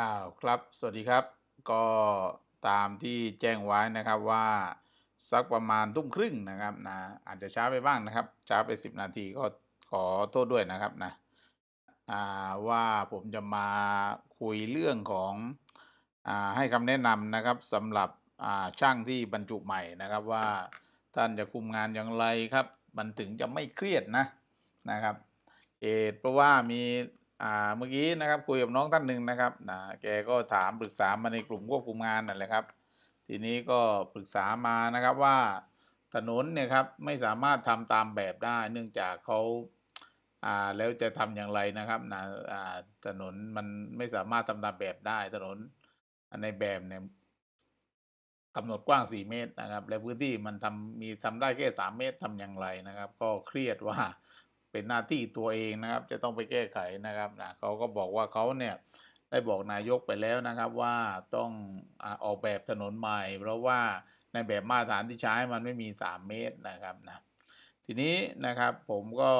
อ้าวครับสวัสดีครับก็ตามที่แจ้งไว้นะครับว่าสักประมาณทุ่มครึ่งนะครับนะอาจจะช้าไปบ้างนะครับ ช้าไป 10 นาทีก็ขอโทษด้วยนะครับนะว่าผมจะมาคุยเรื่องของอให้คำแนะนำนะครับสำหรับช่างที่บรรจุใหม่นะครับว่าท่านจะคุมงานอย่างไรครับมันถึงจะไม่เครียดนะนะครับเหตุเพราะว่ามี่าเมื่อกี้นะครับคุยกับน้องท่านหนึ่งนะครับนะแกก็ถามปรึกษามาในกลุ่มควบคุมงานนั่นแหละครับ ทีนี้ก็ปรึกษามานะครับว่าถนนเนี่ยครับไม่สามารถทำตามแบบได้เนื่องจากเขาอ่าแล้วจะทำอย่างไรนะครับนะอ่าถนนมันไม่สามารถทำตามแบบได้ถนนในแบบเนี่ยกำหนดกว้าง4เมตรนะครับและพื้นที่มันทำมีทำได้แค่3เมตรทำอย่างไรนะครับ ก็เครียดว่าเป็นหน้าที่ตัวเองนะครับจะต้องไปแก้ไขนะครับนะเขาก็บอกว่าเขาเนี่ยได้บอกนายกไปแล้วนะครับ ว่าต้องออกแบบถนนใหม่ เพราะว่าในแบบมาตรฐานที่ใช้มันไม่มี 3 เมตรนะครับนะทีนี้นะครับผมก็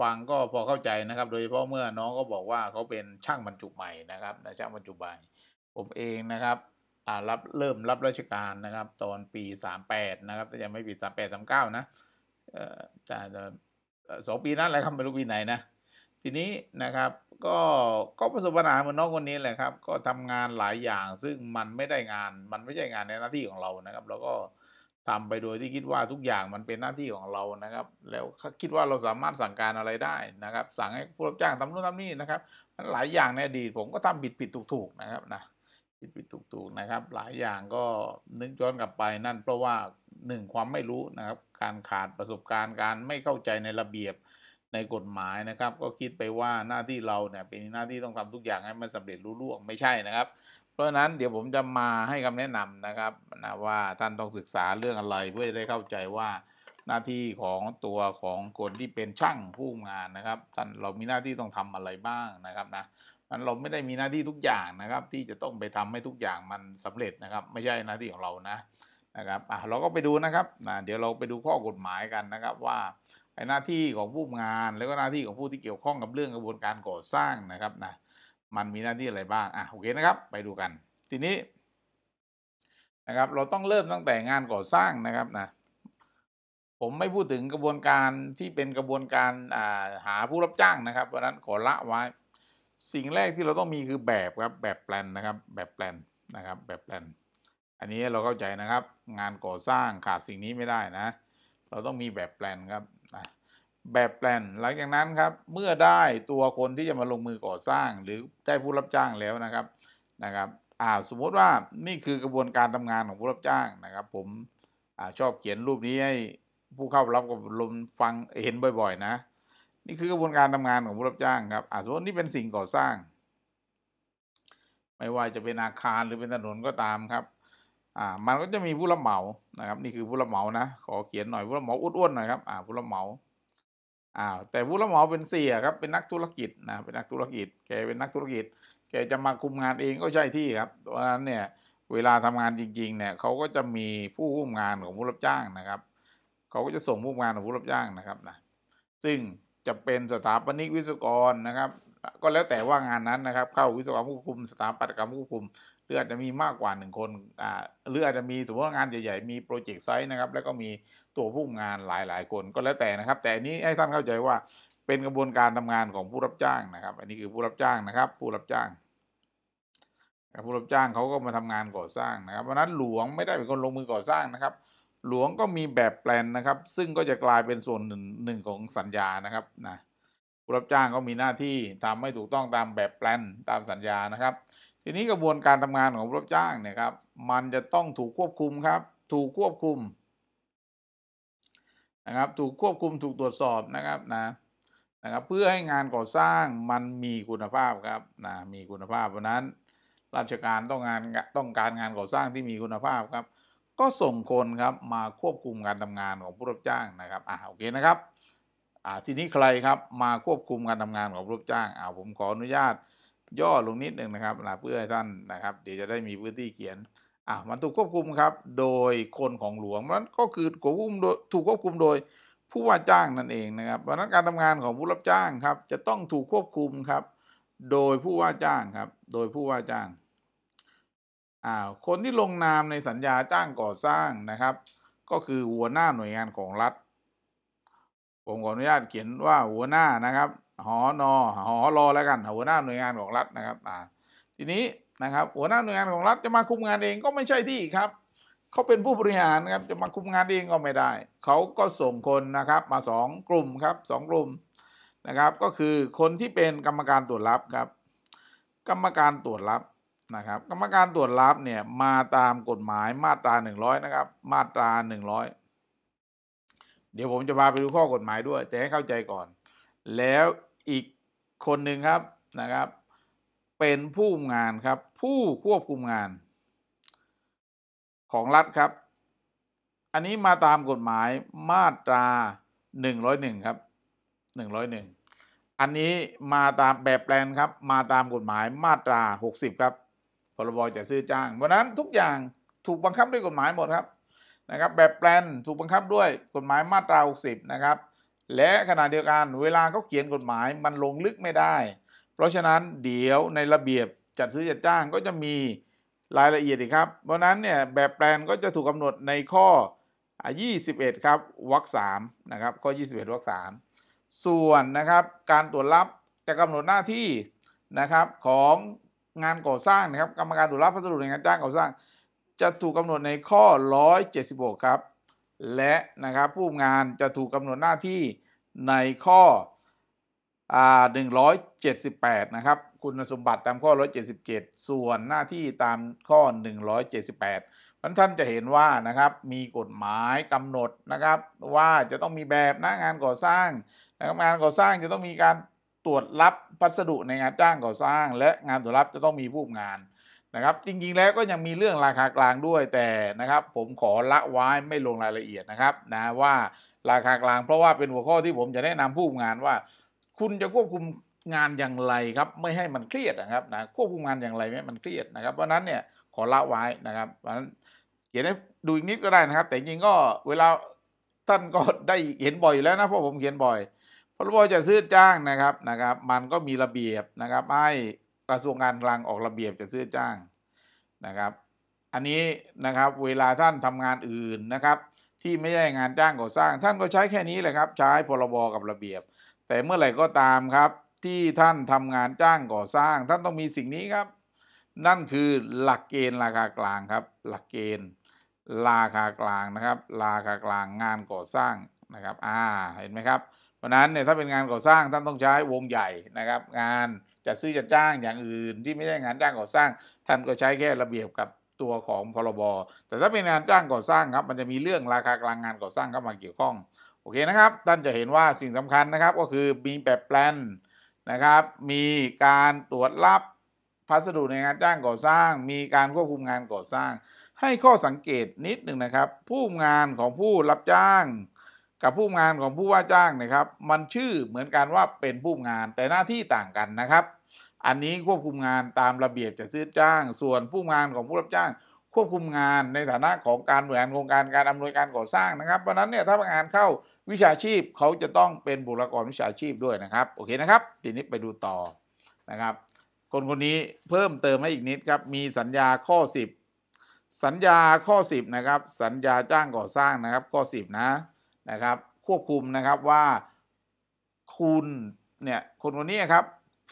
ฟังก็พอเข้าใจนะครับ โดยเฉพาะเมื่อน้องก็บอกว่าเขาเป็นช่างบรรจุใหม่นะครับนะช่างบรรจุใหม่ผมเองนะครับรับเริ่มรับราชการนะครับตอนปี38นะครับแต่ยังไม่ปี38 39นะเอ่อแต่สองปี นั้นแหละครับไม่รู้ปีไหนนะ ทีนี้นะครับ ก็ก็ประสบปัญหาเหมือนน้องคนนี้แหละครับ ก็ทำงานหลายอย่างซึ่งมันไม่ได้งานมันไม่ใช่งานในหน้าที่ของเรานะครับเราก็ทำไปโดยที่คิดว่าทุกอย่างมันเป็นหน้าที่ของเรานะครับ แล้ว คิดว่าเราสามารถสั่งการอะไรได้นะครับ สั่งให้ผู้รับจ้างทำโน้่นทำนี่นะครับมันหลายอย่างในอดีตผมก็ทำผิดผิดถูกถูกนะครับนะผิดผิดถูกถูกนะครับ หลายอย่างก็ นึกย้อนกลับไป นั่นเพราะว่าหนึ่งความไม่รู้นะครับ การขาดประสบการณ์การไม่เข้าใจในระเบียบในกฎหมายนะครับ ก็คิดไปว่าหน้าที่เรา เนี่ยเป็นหน้าที่ต้องทำทุกอย่างให้มันสำเร็จรุ่ล่วงไม่ใช่นะครับ เพราะฉะนั้นเดี๋ยวผมจะมาให้คำแนะนำนะครับนะว่าท่านต้องศึกษาเรื่องอะไรเพื่อจะได้เข้าใจว่าหน้าที่ของตัวของคนที่เป็นช่างผู้งานนะครับ ท่านเรามีหน้าที่ต้องทำอะไรบ้างนะครับนะมันเราไม่ได้มีหน้าที่ทุกอย่างนะครับ ที่จะต้องไปทำให้ทุกอย่างมันสำเร็จนะครับ ไม่ใช่หน้าที่ของเรานะนะครับอ่ะเราก็ไปดูนะครับนะเดี๋ยวเราไปดูข้อกฎหมายกันนะครับว่าไอ้หน้าที่ของผู้งาน แล้วก็หน้าที่ของผู้ที่เกี่ยวข้องกับเรื่องกระบวนการก่อสร้างนะครับนะมันมีหน้าที่อะไรบ้างอ่ะโอเคนะครับ ไปดูกัน ทีนี้นะครับ เราต้องเริ่มตั้งแต่งานก่อสร้างนะครับนะผมไม่พูดถึงกระบวนการที่เป็นกระบวนการาหาผู้รับจ้างนะครับเพราะนั้นขอละไว้สิ่งแรกที่เราต้องมีคือแบบครับแบบแปลนนะครับแบบแปลนนะครับแบบแปลนอันนี้เราเข้าใจนะครับ งานก่อสร้างขาดสิ่งนี้ไม่ได้นะ เราต้องมีแบบแปลนครับแบบแปลนหลังจากนั้นครับ เมื่อได้ตัวคนที่จะมาลงมือก่อสร้างหรือได้ผู้รับจ้างแล้วนะครับนะครับอ่าสมมติว่านี่คือกระบวนการทำงานของผู้รับจ้างนะครับ ผมอชอบเขียนรูปนี้ให้ผู้เข้ารับกับลมฟังเห็นบ่อยๆ นะนี่คือกระบวนการทำงานของผู้รับจ้าง ครับสมมตินี่เป็นสิ่งก่อสร้าง ไม่ว่าจะเป็นอาคารหรือเป็นถนนก็ตามครับ อ่า มันก็จะมีผู้รับเหมานะครับ นี่คือ ผู้รับเหมา นะ ขอเขียนหน่อย ผู้รับเหมาอ้วนๆหน่อยครับ อ่า ผู้รับเหมา อ่า แต่ผู้รับเหมาเป็นเสียครับ เป็นนักธุรกิจนะ เป็นนักธุรกิจ แกเป็นนักธุรกิจ แกจะมาคุมงานเองก็ใช่ที่ครับเพราะนั้นเนี่ย เวลาทำงานจริง ๆ เนี่ย เขาก็จะมีผู้คุมงานของผู้รับจ้างนะครับ เขาก็จะส่งผู้มงานของผู้รับจ้างนะครับนะ ซึ่งจะเป็นสถาปนิกวิศวกรนะครับก็แล้วแต่ว่างานนั้นนะครับเข้าวิศวกรรมควบคุม สถาปัตยกรรมควบคุมหรืออาจจะมีมากกว่าหนึ่งคนอ่าหรืออาจจะมีสมมติว่างานใหญ่ ๆ มีโปรเจกต์ไซต์นะครับแล้วก็มีตัวผู้งานหลายๆคน ก็แล้วแต่นะครับ แต่นี้ให้ท่านเข้าใจว่าเป็นกระบวนการทำงานของผู้รับจ้างนะครับ อันนี้คือผู้รับจ้างนะครับ ผู้รับจ้างผู้รับจ้างเขาก็มาทำงานก่อสร้างนะครับเพราะนั้นหลวงไม่ได้เป็นคนลงมือก่อสร้างนะครับหลวงก็มีแบบแปลนนะครับ ซึ่งก็จะกลายเป็นส่วนหนึ่งงของสัญญานะครับนะผู้รับจ้างก็มีหน้าที่ทำให้ถูกต้องตามแบบแปลนตามสัญญานะครับ ทีนี้กระบวนการทำงานของผู้รับจ้างเนี่ยครับ มันจะต้องถูกควบคุมครับ ถูกควบคุมนะครับถูกควบคุมถูกตรวจสอบนะครับนะนะครับ เพื่อให้งานก่อสร้างมันมีคุณภาพครับนะมีคุณภาพ เพราะนั้นราชการต้องงานต้องการงานก่อสร้างที่มีคุณภาพครับก็ส่งคนครับ มาควบคุมการทำงานของผู้รับจ้างนะครับอ่าโอเคนะครับอ่าทีนี้ใครครับมาควบคุมการทำงานของ ผู้รับจ้างอ่าผมขออนุญาต ย่อลงนิดหนึ่งนะครับนะเพื่อให้ท่านนะครับ เดี๋ยวจะได้มีพื้นที่เขียนอ่ามัน ถูกควบคุมครับโดยคนของหลวงนั้นก็คือควบคุมโดยถูกควบคุมโดยผู้ว่าจ้างนั่นเองนะครับเพราะนั้นการทำงานของผู้รับจ้างครับจะต้องถูกควบคุมครับโดยผู้ว่าจ้างครับโดยผู้ว่าจ้างอาคนที่ลงนามในสัญญาจ้างก่อสร้างนะครับก็คือหัวหน้าหน่วยงานของรัฐผมขออนุญาตเขียนว่าหัวหน้านะครับหอนอหอรอแล้วกันหัวหน้าหน่วยงานของรัฐนะครับอาทีนี้นะครับหัวหน้าหน่วยงานของรัฐจะมาคุมงานเองก็ไม่ใช่ที่ครับเขาเป็นผู้บริหารนะครับจะมาคุมงานเองก็ไม่ได้เขาก็ส่งคนนะครับมา 2 กลุ่มครับ2กลุ่มนะครับ ก็คือคนที่เป็นกรรมการตรวจรับครับกรรมการตรวจรับนะครับกรรมการตรวจรับเนี่ยมาตามกฎหมายมาตรา 100 นะครับ มาตรา 100 เดี๋ยวผมจะพาไปดูข้อกฎหมายด้วย แต่ให้เข้าใจก่อน แล้วอีกคนหนึ่งครับนะครับ เป็นผู้งานครับ ผู้ควบคุมงานของรัฐครับ อันนี้มาตามกฎหมายมาตรา 101 ครับ 101 อันนี้มาตามแบบแปลนครับ มาตามกฎหมายมาตรา 60 ครับพรบจัดซื้อจ้างเพราะนั้นทุกอย่างถูกบังคับด้วยกฎหมายหมดครับนะครับ แบบแปลนถูกบังคับด้วยกฎหมายมาตรา60นะครับและขณะเดียวกันเวลาเขาเขียนกฎหมายมันลงลึกไม่ได้ เพราะฉะนั้นเดี๋ยวในระเบียบจัดซื้อจัดจ้างก็จะมีรายละเอียดอีกครับเพราะนั้นเนี่ยแบบแปลนก็จะถูกกาหนดในข้อ 21 ครับวรรค3นะครับข้อ 21วรรค3ส่วนนะครับการตรวจรับจะกำหนดหน้าที่นะครับของงานก่อสร้างนะครับกรรมการตรวจรับพัสดุในงานจ้างก่อสร้าง จะถูกกาหนดในข้อ 176ครับและนะครับผู้งานจะถูกกำหนดหน้าที่ในข้อ่อ178นะครับคุณสมบัติตามข้อ 177 ส่วนหน้าที่ตามข้อ 178ท่านท่านจะเห็นว่านะครับมีกฎหมายกำหนดนะครับว่าจะต้องมีแบบนะงานก่อสร้างนะครับงานก่อสร้างจะต้องมีการตรวจรับพัสดุในงานจ้างก่อสร้าง และงานตรวจรับจะต้องมีผู้งานนะครับ จริงๆแล้วก็ยังมีเรื่องราคากลางด้วยแต่นะครับ ผมขอละไว้ไม่ลงรายละเอียดนะครับนะว่าราคากลาง เพราะว่าเป็นหัวข้อที่ผมจะแนะนำผู้งานว่า คุณจะควบคุมงานอย่างไรครับไม่ให้มันเครียดนะครับนะควบคุมงานอย่างไรไม่ ให้ มันเครียดนะครับเพราะนั้นเนี่ยขอละไว้นะครับเพราะนั้นเขียนให้ดูอีกนิดก็ได้นะครับ แต่จริงก็เวลาท่านก็ได้เห็นบ่อยอยู่แล้วนะเพราะผมเขียนบ่อยพรบจัดซื้อจ้างนะครับนะครับ มันก็มีระเบียบนะครับ ให้กระทรวงการคลังออกระเบียบจัดซื้อจ้างนะครับ อันนี้นะครับเวลาท่านทำงานอื่นนะครับ ที่ไม่ใช่งานจ้างก่อสร้าง ท่านก็ใช้แค่นี้แหละครับ ใช้พรบกับระเบียบ แต่เมื่อไหร่ก็ตามครับ ที่ท่านทำงานจ้างก่อสร้าง ท่านต้องมีสิ่งนี้ครับ นั่นคือหลักเกณฑ์ราคากลางครับ หลักเกณฑ์ ราคากลางนะครับ ราคากลางงานก่อสร้างนะครับอ่าเห็นไหมครับราะนั้นเนี่ยถ้าเป็นงานก่อสร้างท่านต้องใช้วงใหญ่นะครับ งานจัดซื้อจัดจ้างอย่างอื่น ที่ไม่ใช่งานจ้างก่อสร้าง ท่านก็ใช้แค่ระเบียบกับตัวของพรบแต่ถ้าเป็นงานจ้างก่อสร้างครับมันจะมีเรื่องราคากลางงานก่อสร้างเข้ามาเกี่ยวข้องโอเคนะครับท่านจะเห็นว่าสิ่งสำคัญนะครับก็คือมีแบบแปลนนะครับมีการตรวจรับพัสดุในงานจ้างก่อสร้าง มีการควบคุมงานก่อสร้าง ให้ข้อสังเกตนิดหนึ่งนะครับ ผู้งานของผู้รับจ้างกับผู้งานของผู้ว่าจ้างนะครับ มันชื่อเหมือนกันว่าเป็นผู้งานแต่หน้าที่ต่างกันนะครับ อันนี้ควบคุมงานตามระเบียบจัดซื้อจ้าง ส่วนผู้งานของผู้รับจ้าง ควบคุมงานในฐานะของการบริหารโครงการการอำนวยการก่อสร้างนะครับ เพราะนั้นเนี่ยถ้างานเข้าวิชาชีพเขาจะต้องเป็นบุคลากรวิชาชีพด้วยนะครับ โอเคนะครับ ทีนี้ไปดูต่อนะครับ คนคนนี้เพิ่มเติมให้อีกนิดครับ มีสัญญาข้อ 10 สัญญาข้อ10นะครับ สัญญาจ้างก่อสร้างนะครับ ข้อ10นะนะครับควบคุมนะครับว่าคุณเนี่ยคนคนนี้ครับ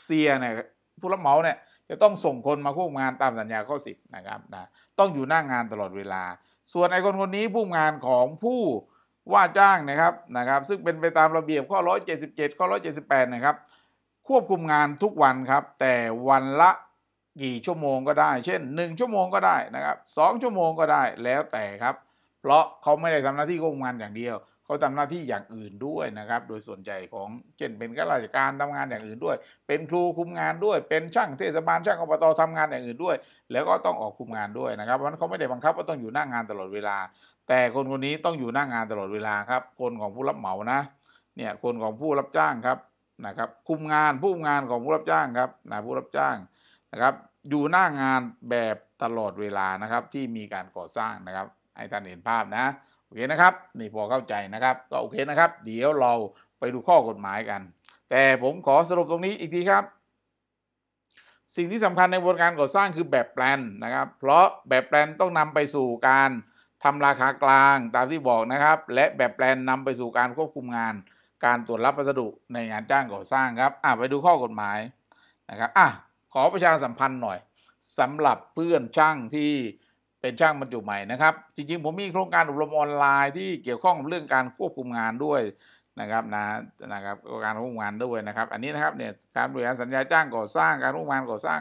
เซียเนี่ยผู้รับเหมาเนี่ยจะต้องส่งคนมาควบงานตามสัญญาข้อสิบนะครับนะต้องอยู่หน้างงานตลอดเวลา ส่วนไอ้คนคนนี้ผู้งานของผู้ว่าจ้างนะครับนะครับซึ่งเป็นไปตามระเบียบข้อ177ข้อ178นะครับควบคุมงานทุกวันครับแต่วันละกี่ชั่วโมงก็ได้ เช่น 1 ชั่วโมงก็ได้นะครับ2ชั่วโมงก็ได้แล้วแต่ครับเพราะเขาไม่ได้ทำหน้าที่ควบคุมงานอย่างเดียวเขาทำหน้าที่อย่างอื่นด้วยนะครับ โดยส่วนใหญ่ของเช่นเป็นข้าราชการทำงานอย่างอื่นด้วย เป็นครูคุมงานด้วยเป็นช่างเทศบาล ช่างอบตทำงานอย่างอื่นด้วย แล้วก็ต้องออกคุมงานด้วยนะครับเพราะเขาไม่ได้บังคับว่าต้องอยู่หน้างานตลอดเวลา แต่คนคนนี้ต้องอยู่หน้างานตลอดเวลาครับ คนของผู้รับเหมานะ เนี่ยคนของผู้รับจ้างครับนะครับ คุมงานผู้งานของผู้รับจ้างครับนะผู้รับจ้างนะครับ อยู่หน้างานแบบตลอดเวลานะครับที่มีการก่อสร้างนะครับให้ท่านเห็นภาพนะโอเคนะครับนี่พอเข้าใจนะครับก็โอเคนะครับเดี๋ยวเราไปดูข้อกฎหมายกัน แต่ผมขอสรุปตรงนี้อีกทีครับ สิ่งที่สำคัญในวงการก่อสร้างคือแบบแปลน นะครับ เพราะแบบแปลนต้องนำไปสู่การทำราคากลางตามที่บอกนะครับ และแบบแปลนนำไปสู่การควบคุมงาน การตรวจรับวัสดุในงานจ้างก่อสร้างครับอ่ะไปดูข้อกฎหมายนะครับอ่ะขอประชาสัมพันธ์หน่อย สำหรับเพื่อนช่างที่เป็นช่างบรรจุใหม่นะครับ จริงๆ ผมมีโครงการอบรมออนไลน์ที่เกี่ยวข้องเรื่องการควบคุมงานด้วยนะครับนะนะครับการควบคุมงานด้วยนะครับ อันนี้นะครับเนี่ยการบริหารสัญญาจ้างก่อสร้าง การควบคุมงานก่อสร้าง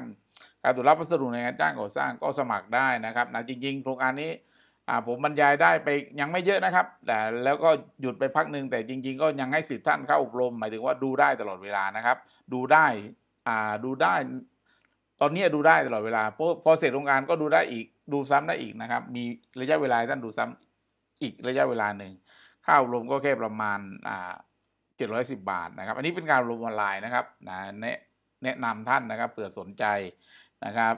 การตรวจรับวัสดุในงานจ้างก่อสร้างก็สมัครได้นะครับนะจริง ๆ โครงการนี้ผมบรรยายได้ไปยังไม่เยอะนะครับ แต่แล้วก็หยุดไปพักหนึ่งแต่จริง ๆก็ยังให้สิทธิ์ท่านเข้าอบรมหมายถึงว่าดูได้ตลอดเวลานะครับ ดูได้ดูได้ ตอนนี้ดูได้ตลอดเวลาพอเสร็จโครงการก็ดูได้อีกดูซ้ำได้อีกนะครับ มีระยะเวลาท่านดูซ้ำอีกระยะเวลาหนึ่งค่าอบรมก็แค่ประมาณ อ่าเจ็ดร้อยสิบาทนะครับ อันนี้เป็นการอบรมออนไลน์นะครับนะแนะนำท่านนะครับ เผื่อสนใจนะครับ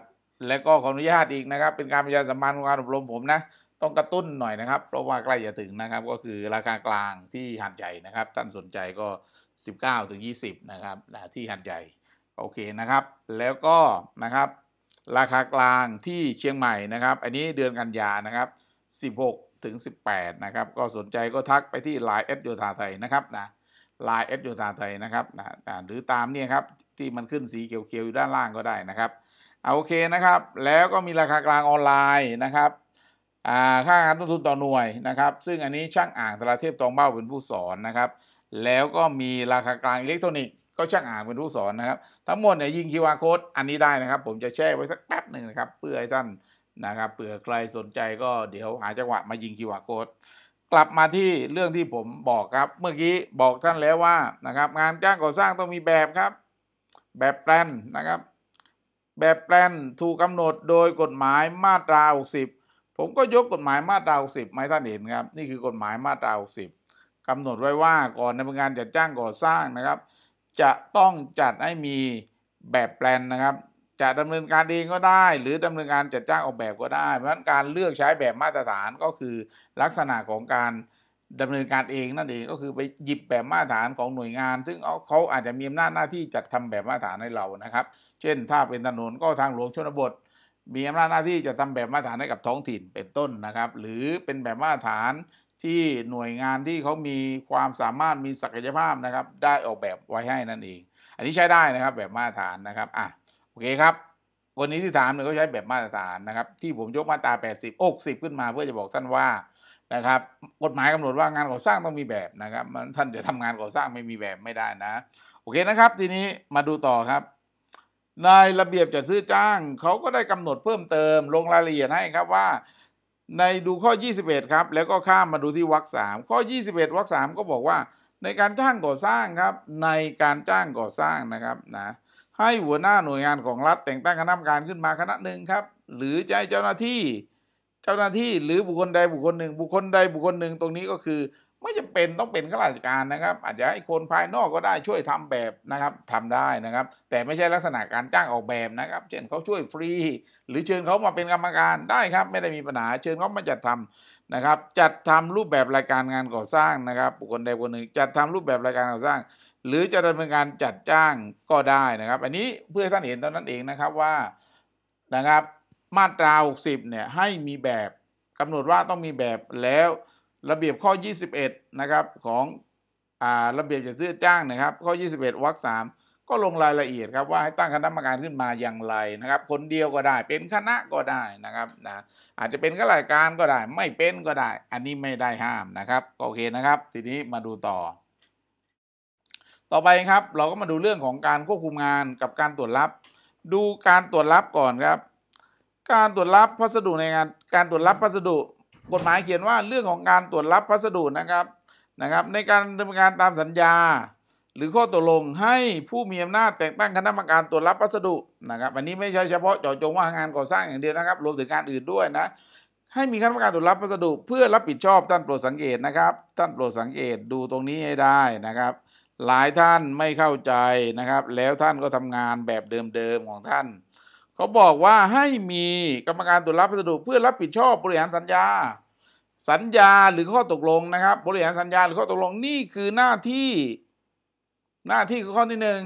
และก็ขออนุญาตอีกนะครับ เป็นการประชาสัมพันธ์การอบรมผมนะ ต้องกระตุ้นหน่อยนะครับ เพราะว่าใกล้จะถึงนะครับ ก็คือราคากลางที่หันใจนะครับ ท่านสนใจก็ 19-20 นะครับ ที่หันใจโอเคนะครับ แล้วก็นะครับราคากลางที่เชียงใหม่นะครับอันนี้เดือนกันยานะครับ16 ถึง 18นะครับก็สนใจก็ทักไปที่ Line แอดโยธาไทยนะครับนะลายแอดโยธาไทยนะครับนะหรือตามเนี่ยครับ ที่มันขึ้นสีเขียวๆอยู่ด้านล่างก็ได้นะครับเอาโอเคนะครับ แล้วก็มีราคากลางออนไลน์ นะครับค่าการต้นทุนต่อหน่วยนะครับซึ่งอันนี้ช่างอ่างตราเทพตองเบ้าเป็นผู้สอนนะครับแล้วก็มีราคากลางอิเล็กทรอนิกส์ก็ช่างอ่านเป็นผู้สอนนะครับทั้งหมดเนี่ยยิงคิวอาร์โค้ดอันนี้ได้นะครับ ผมจะแช่ไว้สักแป๊บหนึ่งนะครับเพื่อให้ท่านนะครับเผื่อใครสนใจ ก็เดี๋ยวหาจังหวะมายิงคิวอาร์โค้ดกลับมาที่เรื่องที่ผมบอกครับ เมื่อกี้ บอกท่านแล้วว่านะครับงานจ้างก่อสร้างต้องมีแบบครับ แบบแปลนนะครับ แบบแปลนถูกกาหนดโดยกฎหมายมาตราสิบผมก็ยกกฎหมายมาตราสิบมาให้ท่านเห็นครับนี่คือกฎหมายมาตราสิบกำหนดไว้ว่าก่อนใเนงนานจัดจ้างก่อสร้างนะครับจะต้องจัดให้มีแบบแปลนนะครับ จะดำเนินการเองก็ได้ หรือดำเนินการจัดจ้างออกแบบก็ได้ เพราะฉะนั้นการเลือกใช้แบบมาตรฐานก็คือ ลักษณะของการดำเนินการเองนั่นเองก็คือไปหยิบแบบมาตรฐานของหน่วยงาน ซึ่งเขาอาจจะมีอำนาจหน้าที่จัดทำแบบมาตรฐานให้เรานะครับ เช่น ถ้าเป็นถนนก็ทางหลวงชนบท มีอำนาจหน้าที่จะทำแบบมาตรฐานให้กับท้องถิ่นเป็นต้นนะครับ หรือเป็นแบบมาตรฐานที่หน่วยงานที่เขามีความสามารถมีศักยภาพนะครับ ได้ออกแบบไว้ให้นั่นเอง อันนี้ใช้ได้นะครับแบบมาตรฐานนะครับอ่ะโอเคครับวันนี้ที่ถามเนี่ยเขาใช้แบบมาตรฐานนะครับ ที่ผมยกมาตรา80ิบขึ้นมาเพื่อจะบอกท่านว่านะครับ กฎหมายกำหนดว่างานก่อสร้างต้องมีแบบนะครับท่านจะทำงานก่อสร้างไม่มีแบบไม่ได้นะ โอเคนะครับ ทีนี้มาดูต่อครับ ในระเบียบจัดซื้อจ้างเขาก็ได้กำหนดเพิ่มเติมลงรายละเอียดให้ครับว่าในดูข้อ 21 ครับแล้วก็ข้ามมาดูที่วรรคสามข้อ 21วรรคสามก็บอกว่า ในการจ้างก่อสร้างครับในการจ้างก่อสร้างนะครับนะให้หัวหน้าหน่วยงานของรัฐแต่งตั้งคณะกรรมการขึ้นมาคณะหนึ่งครับหรือใจเจ้าหน้าที่ เจ้าหน้าที่หรือบุคคลใดบุคคลหนึ่ง บุคคลใดบุคคลหนึ่งตรงนี้ก็คือไม่จำเป็นต้องเป็นข้าราชการนะครับอาจจะให้คนภายนอกก็ได้ช่วยทำแบบนะครับทำได้นะครับ แต่ไม่ใช่ลักษณะการจ้างออกแบบนะครับ เช่นเขาช่วยฟรี หรือเชิญเขามาเป็นกรรมการได้ครับ ไม่ได้มีปัญหาเชิญเขามาจัดทำนะครับจัดทำรูปแบบรายการงานก่อสร้างนะครับบุคคลใดคนหนึ่งจัดทำรูปแบบรายการก่อสร้าง หรือจะดำเนินการจัดจ้างก็ได้นะครับ อันนี้เพื่อท่านเห็นตอนนั้นเองนะครับว่านะครับมาตรา60เนี่ยให้มีแบบกำหนดว่าต้องมีแบบแล้วระเบียบข้อ 21นะครับของระเบียบจัดซื้อจ้างนะครับ ข้อ 21วรรคสามก็ลงรายละเอียดครับว่าให้ตั้งคณะกรรมการขึ้นมาอย่างไรนะครับคนเดียวก็ได้เป็นคณะก็ได้นะครับนะอาจจะเป็นข้าราชการก็ได้ไม่เป็นก็ได้ อันนี้ไม่ได้ห้ามนะครับโอเคนะครับ ทีนี้มาดูต่อ ต่อไปครับเราก็มาดูเรื่องของการควบคุมงานกับการตรวจรับ ดูการตรวจรับก่อนครับ การตรวจรับพัสดุในงานการตรวจรับพัสดุกฎหมายเขียนว่าเรื่องของการตรวจรับพัสดุนะครับนะครับในการดำเนินการตามสัญญา หรือข้อตกลงให้ผู้มีอำนาจแต่งตั้งคณะกรรมการตรวจรับพัสดุนะครับอันนี้ไม่ใช่เฉพาะเจาะจงว่างานก่อสร้างอย่างเดียวนะครับ รวมถึงงานอื่นด้วยนะให้มีคณะกรรมการตรวจรับพัสดุ เพื่อรับผิดชอบท่านโปรดสังเกตนะครับ ท่านโปรดสังเกตดูตรงนี้ให้ได้นะครับ หลายท่านไม่เข้าใจนะครับแล้วท่านก็ทำงานแบบเดิมๆของท่านเขาบอกว่าให้มีกรรมการตรวจรับพัสดุเพื่อรับผิดชอบบริหารสัญญา สัญญาหรือข้อตกลงนะครับ บริหารสัญญาหรือข้อตกลงนี่คือหน้าที่ หน้าที่คือข้อที่หนึ่ง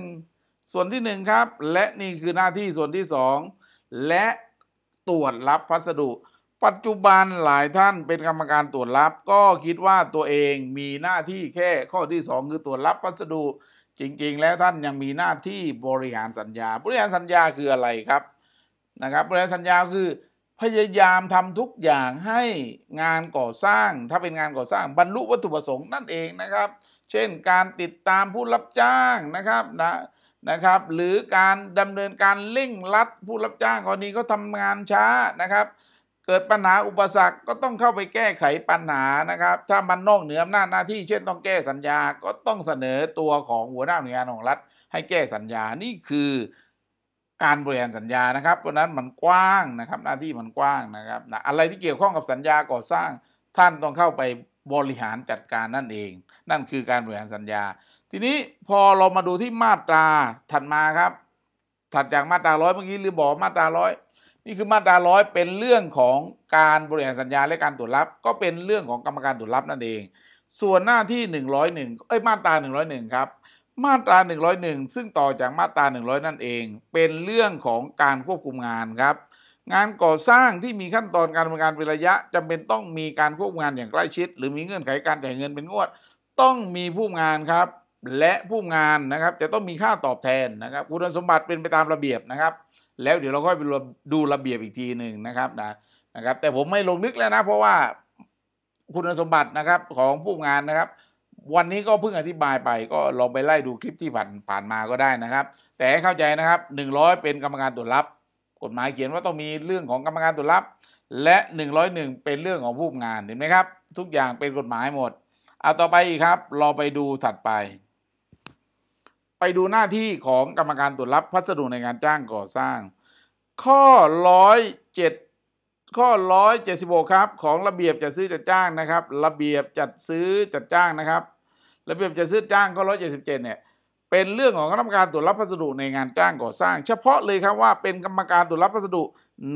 ส่วนที่หนึ่งครับ และนี่คือหน้าที่ส่วนที่สองและตรวจรับพัสดุ ปัจจุบันหลายท่านเป็นกรรมการตรวจรับก็คิดว่าตัวเองมีหน้าที่แค่ข้อที่ 2 คือตรวจรับพัสดุ จริงๆ แล้วท่านยังมีหน้าที่บริหารสัญญา บริหารสัญญาคืออะไรครับนะครับแรลสัญญาคือพยายามทำทุกอย่างให้งานก่อสร้าง ถ้าเป็นงานก่อสร้างบรรลุวัตถุประสงค์นั่นเองนะครับเช่น การติดตามผู้รับจ้างนะครับนะนะครับหรือการดำเนินการเร่งรัด ผู้รับจ้างกรณีเขาทางานช้านะครับ เกิดปัญหาอุปสรรคก็ต้องเข้าไปแก้ไขปัญหานะครับ ถ้ามันนอกเหนืออำนาจหน้าที่ เช่นต้องแก้สัญญา ก็ต้องเสนอตัวของหัวหน้าหน่วยงานของรัฐ ให้แก้สัญญานี่คือการบริหารสัญญา นะครับ เพราะนั้นมันกว้าง นะครับ หน้าที่มันกว้างนะครับ อะไรที่เกี่ยวข้องกับสัญญาก่อสร้าง ท่านต้องเข้าไปบริหารจัดการนั่นเอง นั่นคือการบริหารสัญญา ทีนี้พอเรามาดูที่มาตราถัดมาครับ ถัดจากมาตราร้อยเมื่อกี้ ลืมบอกมาตราร้อยนี่คือมาตราร้อยเป็นเรื่องของการบริหารสัญญาและการตรวจรับ ก็เป็นเรื่องของกรรมการตรวจรับนั่นเอง ส่วนหน้าที่ 101เอ้ย มาตรา 101 ครับมาตรา 101 ซึ่งต่อจากมาตรา 100นั่นเองเป็นเรื่องของการควบคุมงานครับ งานก่อสร้างที่มีขั้นตอนการดำเนินการเป็นระยะ จำเป็นต้องมีการควบคุมงานอย่างใกล้ชิด หรือมีเงื่อนไขการจ่ายเงินเป็นงวด ต้องมีผู้งานครับและผู้งานนะครับ จะต้องมีค่าตอบแทนนะครับ คุณสมบัติเป็นไปตามระเบียบนะครับ แล้วเดี๋ยวเราค่อยไปดูระเบียบอีกทีหนึ่งนะครับนะนะครับ แต่ผมไม่ลงลึกแล้วนะเพราะว่าคุณสมบัตินะครับของผู้งานนะครับวันนี้ก็เพิ่งอธิบายไปก็ลองไปไล่ดูคลิปที่ผ่านผ่านมาก็ได้นะครับ แต่เข้าใจนะครับ 100 เป็นกรรมการตรวจรับ กฎหมายเขียนว่าต้องมีเรื่องของกรรมการตรวจรับ และ 101 เป็นเรื่องของผู้งานเห็นไหมครับ ทุกอย่างเป็นกฎหมายหมด เอาต่อไปอีกครับ เราไปดูถัดไป ไปดูหน้าที่ของกรรมการตรวจรับพัสดุในงานจ้างก่อสร้าง ข้อ 107ข้อ176ครับ ของระเบียบจัดซื้อจัดจ้างนะครับ ระเบียบจัดซื้อจัดจ้างนะครับระเบียบจะซื้อจ้างก็ร้อยเจ็ดสิบเจ็ดเนี่ย เป็นเรื่องของกรรมการตรวจรับพัสดุในงานจ้างก่อสร้าง เฉพาะเลยครับว่าเป็นกรรมการตรวจรับพัสดุ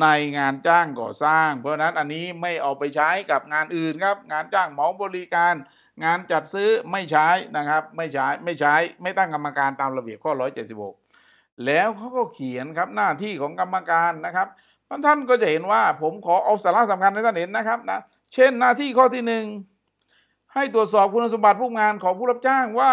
ในงานจ้างก่อสร้าง เพราะนั้นอันนี้ไม่เอาไปใช้กับงานอื่นครับงานจ้างเหมาบริการ งานจัดซื้อไม่ใช้นะครับ ไม่ใช้ไม่ใช้ไม่ตั้งกรรมการตามระเบียบข้อ 176 แล้วเขาก็เขียนครับหน้าที่ของกรรมการนะครับท่านก็จะเห็นว่าผมขอเอาสาระสำคัญให้ท่านเห็นนะครับนะเช่นหน้าที่ข้อที่ 1ให้ตรวจสอบคุณสมบัติผู้งานของผู้รับจ้างว่า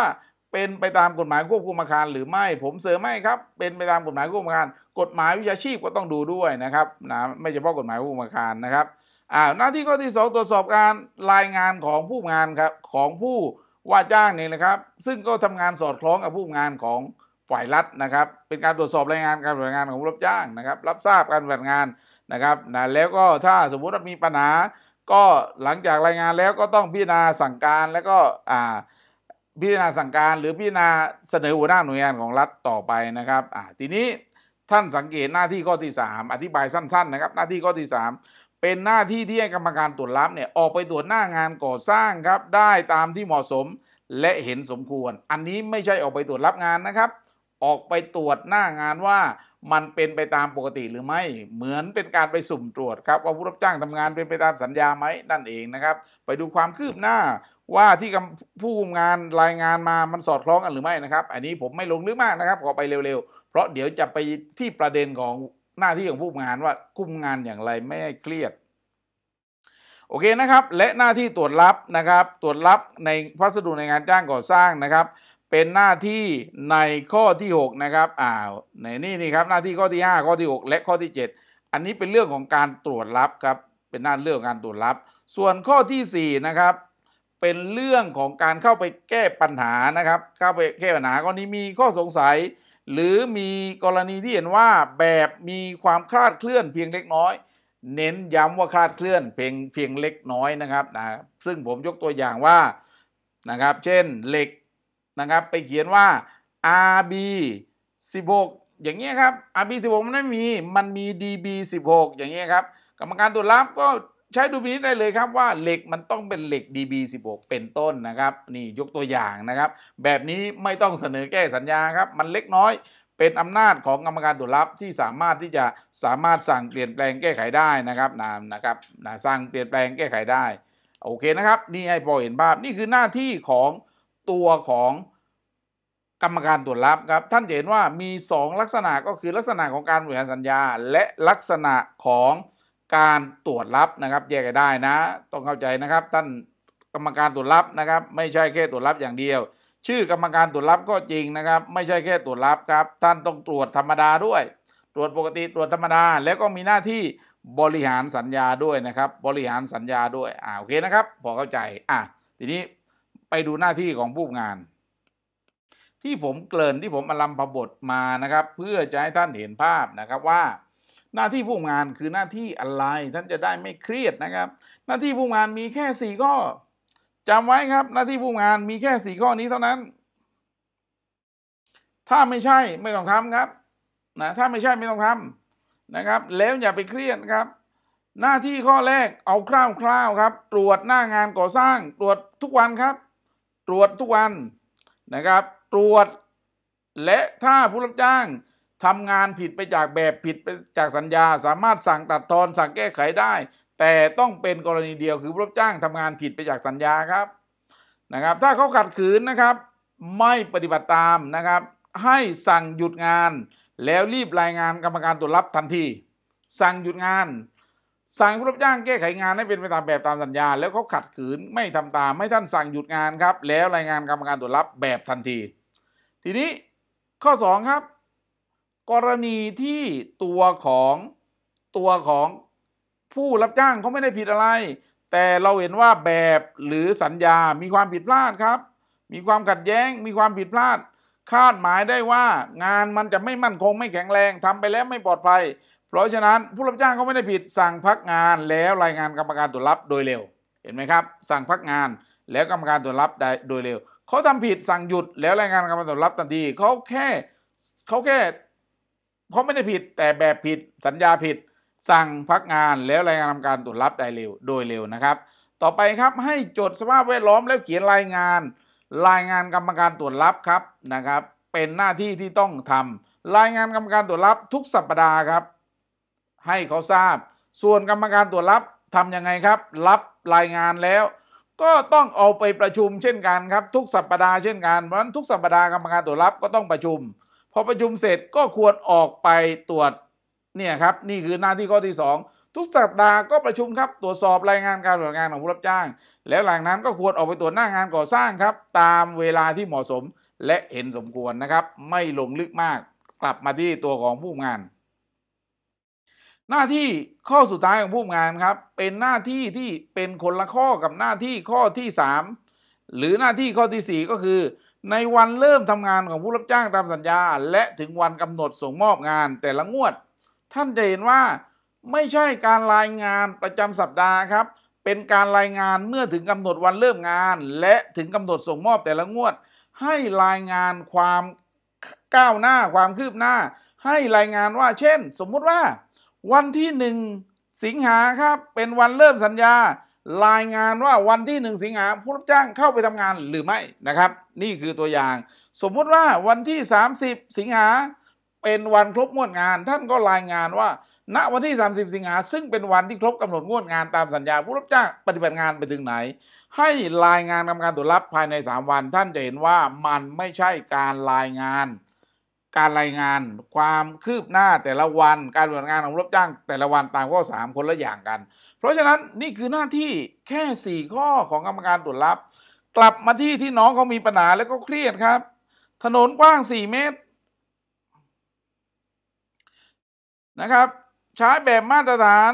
เป็นไปตามกฎหมายควบคุมอาคาร หรือไม่ผมเสริมไม่ครับเป็นไปตามกฎหมายควบคุมอาคารกฎหมายวิชาชีพก็ต้องดูด้วยนะครับนะไม่เฉพาะกฎหมายควบคุมอาคารนะครับอ่าหน้าที่ข้อที่ 2 ตรวจสอบการรายงานของผู้งานครับของผู้ว่าจ้างนี่นะครับ ซึ่งก็ทำงานสอดคล้องกับผู้งานของฝ่ายรัฐนะครับ เป็นการตรวจสอบรายงานการปฏิบัติงานของผู้รับจ้างนะครับ รับทราบการปฏิบัติงานนะครับนะแล้วก็ถ้าสมมุติว่ามีปัญหาก็หลังจากรายงานแล้วก็ต้องพิจารณาสั่งการ แล้วก็พิจารณาสั่งการ หรือพิจารณาเสนอหัวหน้าหน่วยงานของรัฐต่อไปนะครับทีนี้ท่านสังเกตหน้าที่ข้อที่ 3 อธิบายสั้นๆ นะครับ หน้าที่ข้อที่ 3 เป็นหน้าที่ที่ให้กรรมการตรวจรับเนี่ยออกไปตรวจหน้างานก่อสร้างครับ ได้ตามที่เหมาะสมและเห็นสมควร อันนี้ไม่ใช่ออกไปตรวจรับงานนะครับออกไปตรวจหน้างานว่ามันเป็นไปตามปกติหรือไม่เหมือนเป็นการไปสุ่มตรวจครับ ว่าผู้รับจ้างทำงานเป็นไปตามสัญญาไหมนั่นเองนะครับ ไปดูความคืบหน้าว่าที่ผู้คุมงานรายงานมามันสอดคล้องกันหรือไม่นะครับอันนี้ผมไม่ลงลึกมากนะครับขอไปเร็วๆ เพราะเดี๋ยวจะไปที่ประเด็นของหน้าที่ของผู้คุมงานว่าคุมงานอย่างไรไม่ให้เครียด โอเคนะครับ และหน้าที่ตรวจรับนะครับ ตรวจรับในพัสดุในงานจ้างก่อสร้างนะครับเป็นหน้าที่ในข้อที่ 6 นะครับ อ่า ในนี่นี่ครับหน้าที่ข้อที่ 5 ข้อที่ 6 และข้อที่ 7 อันนี้เป็นเรื่องของการตรวจรับครับ เป็นหน้าเรื่องของการตรวจรับ ส่วนข้อที่ 4 นะครับ เป็นเรื่องของการเข้าไปแก้ปัญหานะครับ เข้าไปแก้ปัญหากรณีมีข้อสงสัย หรือมีกรณีที่เห็นว่าแบบมีความคลาดเคลื่อน เพียงเล็กน้อย เน้นย้ำว่าคลาดเคลื่อน เพียงเพียงเล็กน้อยนะครับนะซึ่งผมยกตัวอย่างว่า นะครับ เช่นเหล็กนะครับไปเขียนว่า RB 16อย่างเงี้ยครับ RB 16มันไม่มี มันมี DB 16อย่างเงี้ยครับ กรรมการตรวจรับก็ใช้ดูพินิจได้เลยครับว่าเหล็กมันต้องเป็นเหล็ก DB 16เป็นต้นนะครับ นี่ยกตัวอย่างนะครับ แบบนี้ไม่ต้องเสนอแก้สัญญาครับ มันเล็กน้อย เป็นอำนาจของกรรมการตรวจรับที่สามารถที่จะสามารถสั่งเปลี่ยนแปลงแก้ไขได้นะครับนามนะครับ นะสั่งเปลี่ยนแปลงแก้ไขได้ โอเคนะครับนี่ให้พอเห็นภาพนี่คือหน้าที่ของตัวของกรรมการตรวจรับครับ ท่านเห็นว่ามี 2 ลักษณะก็คือลักษณะของการบริหารสัญญาและลักษณะของการตรวจรับนะครับแยกได้นะ ต้องเข้าใจนะครับ ท่านกรรมการตรวจรับนะครับไม่ใช่แค่ตรวจรับอย่างเดียว ชื่อกรรมการตรวจรับก็จริงนะครับ ไม่ใช่แค่ตรวจรับครับ ท่านต้องตรวจธรรมดาด้วย ตรวจปกติตรวจธรรมดาแล้วก็มีหน้าที่บริหารสัญญาด้วยนะครับ บริหารสัญญาด้วยอ่าโอเคนะครับพอเข้าใจอ่ะทีนี้ไปดูหน้าที่ของผู้งาน ที่ผมเกริ่นที่ผมอลัมพบทมานะครับ เพื่อจะให้ท่านเห็นภาพนะครับว่า หน้าที่ผู้งานคือหน้าที่อะไรท่านจะได้ไม่เครียดนะครับ หน้าที่ผู้งานมีแค่สี่ข้อจำไว้ครับ หน้าที่ผู้งานมีแค่สี่ข้อนี้เท่านั้น ถ้าไม่ใช่ไม่ต้องทำครับนะถ้าไม่ใช่ไม่ต้องทำนะครับ แล้วอย่าไปเครียดครับ หน้าที่ข้อแรกเอาคร่าวๆครับ ตรวจหน้างานก่อสร้างตรวจทุกวันครับตรวจทุกวันนะครับตรวจและถ้าผู้รับจ้างทำงานผิดไปจากแบบผิดไปจากสัญญา สามารถสั่งตัดทอน สั่งแก้ไขได้ แต่ต้องเป็นกรณีเดียวคือผู้รับจ้างทำงานผิดไปจากสัญญาครับนะครับ ถ้าเขาขัดขืนนะครับไม่ปฏิบัติตามนะครับ ให้สั่งหยุดงาน แล้วรีบรายงานกรรมการตรวจรับทันทีสั่งหยุดงานสั่งผู้รับจ้างแก้ไขงานให้เป็นไปตามแบบตามสัญญา แล้วเขาขัดขืนไม่ทำตามไม่ท่านสั่งหยุดงานครับ แล้วรายงานกรรมการตรวจรับแบบทันที ทีนี้ข้อ 2 ครับกรณีที่ตัวของตัวของผู้รับจ้างเขาไม่ได้ผิดอะไร แต่เราเห็นว่าแบบหรือสัญญา มีความผิดพลาดครับ มีความขัดแย้ง มีความผิดพลาด คาดหมายได้ว่างานมันจะไม่มั่นคงไม่แข็งแรงทำไปแล้วไม่ปลอดภัยเพราะฉะนั้นผู้รับจ้างก็ไม่ได้ผิด สั่งพักงานแล้วรายงานกรรมการตรวจรับโดยเร็ว เห็นไหมครับ สั่งพักงานแล้วกรรมการตรวจรับได้โดยเร็วเขาทำผิดสั่งหยุดแล้วรายงานกรรมการตรวจรับทันทีเขาแค่เขาแค่เขาไม่ได้ผิดแต่แบบผิดสัญญาผิด สั่งพักงานแล้วรายงานกรรมการตรวจรับได้เร็ว โดยเร็วนะครับ ต่อไปครับให้จดสภาพแวดล้อมแล้วเขียนรายงาน รายงานกรรมการตรวจรับครับนะครับ เป็นหน้าที่ที่ต้องทำรายงานกรรมการตรวจรับทุกสัปปดาห์ครับให้เขาทราบ ส่วนกรรมการตรวจรับทำยังไงครับ รับรายงานแล้ว ก็ต้องเอาไปประชุมเช่นกันครับทุกสัปปดาห์เช่นกัน เพราะฉะนั้นทุกสัปปดาห์กรรมการตรวจรับก็ต้องประชุม พอประชุมเสร็จก็ควรออกไปตรวจเนี่ยครับนี่คือหน้าที่ข้อที่ 2 ทุกสัปดาห์ก็ประชุมครับตรวจสอบรายงานการตรวจงานของผู้รับจ้าง แล้วหลังนั้นก็ควรออกไปตรวจหน้างานก่อสร้างครับตามเวลาที่เหมาะสมและเห็นสมควรนะครับ ไม่ลงลึกมาก กลับมาที่ตัวของผู้งานหน้าที่ข้อสุดท้ายของผู้งานครับเป็นหน้าที่ที่เป็นคนละข้อกับหน้าที่ข้อที่ 3 หรือหน้าที่ข้อที่4ก็คือในวันเริ่มทำงานของผู้รับจ้างตามสัญญา และถึงวันกำหนดส่งมอบงานแต่ละงวด ท่านจะเห็นว่าไม่ใช่การรายงานประจำสัปดาห์ครับเป็นการรายงานเมื่อถึงกำหนดวันเริ่มงาน และถึงกำหนดส่งมอบแต่ละงวด ให้รายงานความก้าวหน้าความคืบหน้า ให้รายงานว่าเช่น สมมุติว่าวันที่หนึ่งสิงหาครับเป็นวันเริ่มสัญญา รายงานว่าวันที่หนึ่งสิงหาผู้รับจ้างเข้าไปทำงานหรือไม่นะครับ นี่คือตัวอย่าง สมมติว่าวันที่ 30 สิงหา เป็นวันครบงวดงาน ท่านก็รายงานว่า ณวันที่ 30 สิงหา ซึ่งเป็นวันที่ครบกำหนดงวดงานตามสัญญา ผู้รับจ้างปฏิบัติงานไปถึงไหน ให้รายงานกรรมการตรวจรับภายใน 3 วัน ท่านจะเห็นว่ามันไม่ใช่การรายงานการรายงานความคืบหน้าแต่ละวันการปฏิบัติงานของรับจ้างแต่ละวันตามข้อ 3 คนละอย่างกัน เพราะฉะนั้นนี่คือหน้าที่แค่ 4 ข้อของกรรมการตรวจรับ กลับมาที่ที่น้องเขามีปัญหาแล้วก็เครียดครับ ถนนกว้าง 4 เมตรนะครับ ใช้แบบมาตรฐาน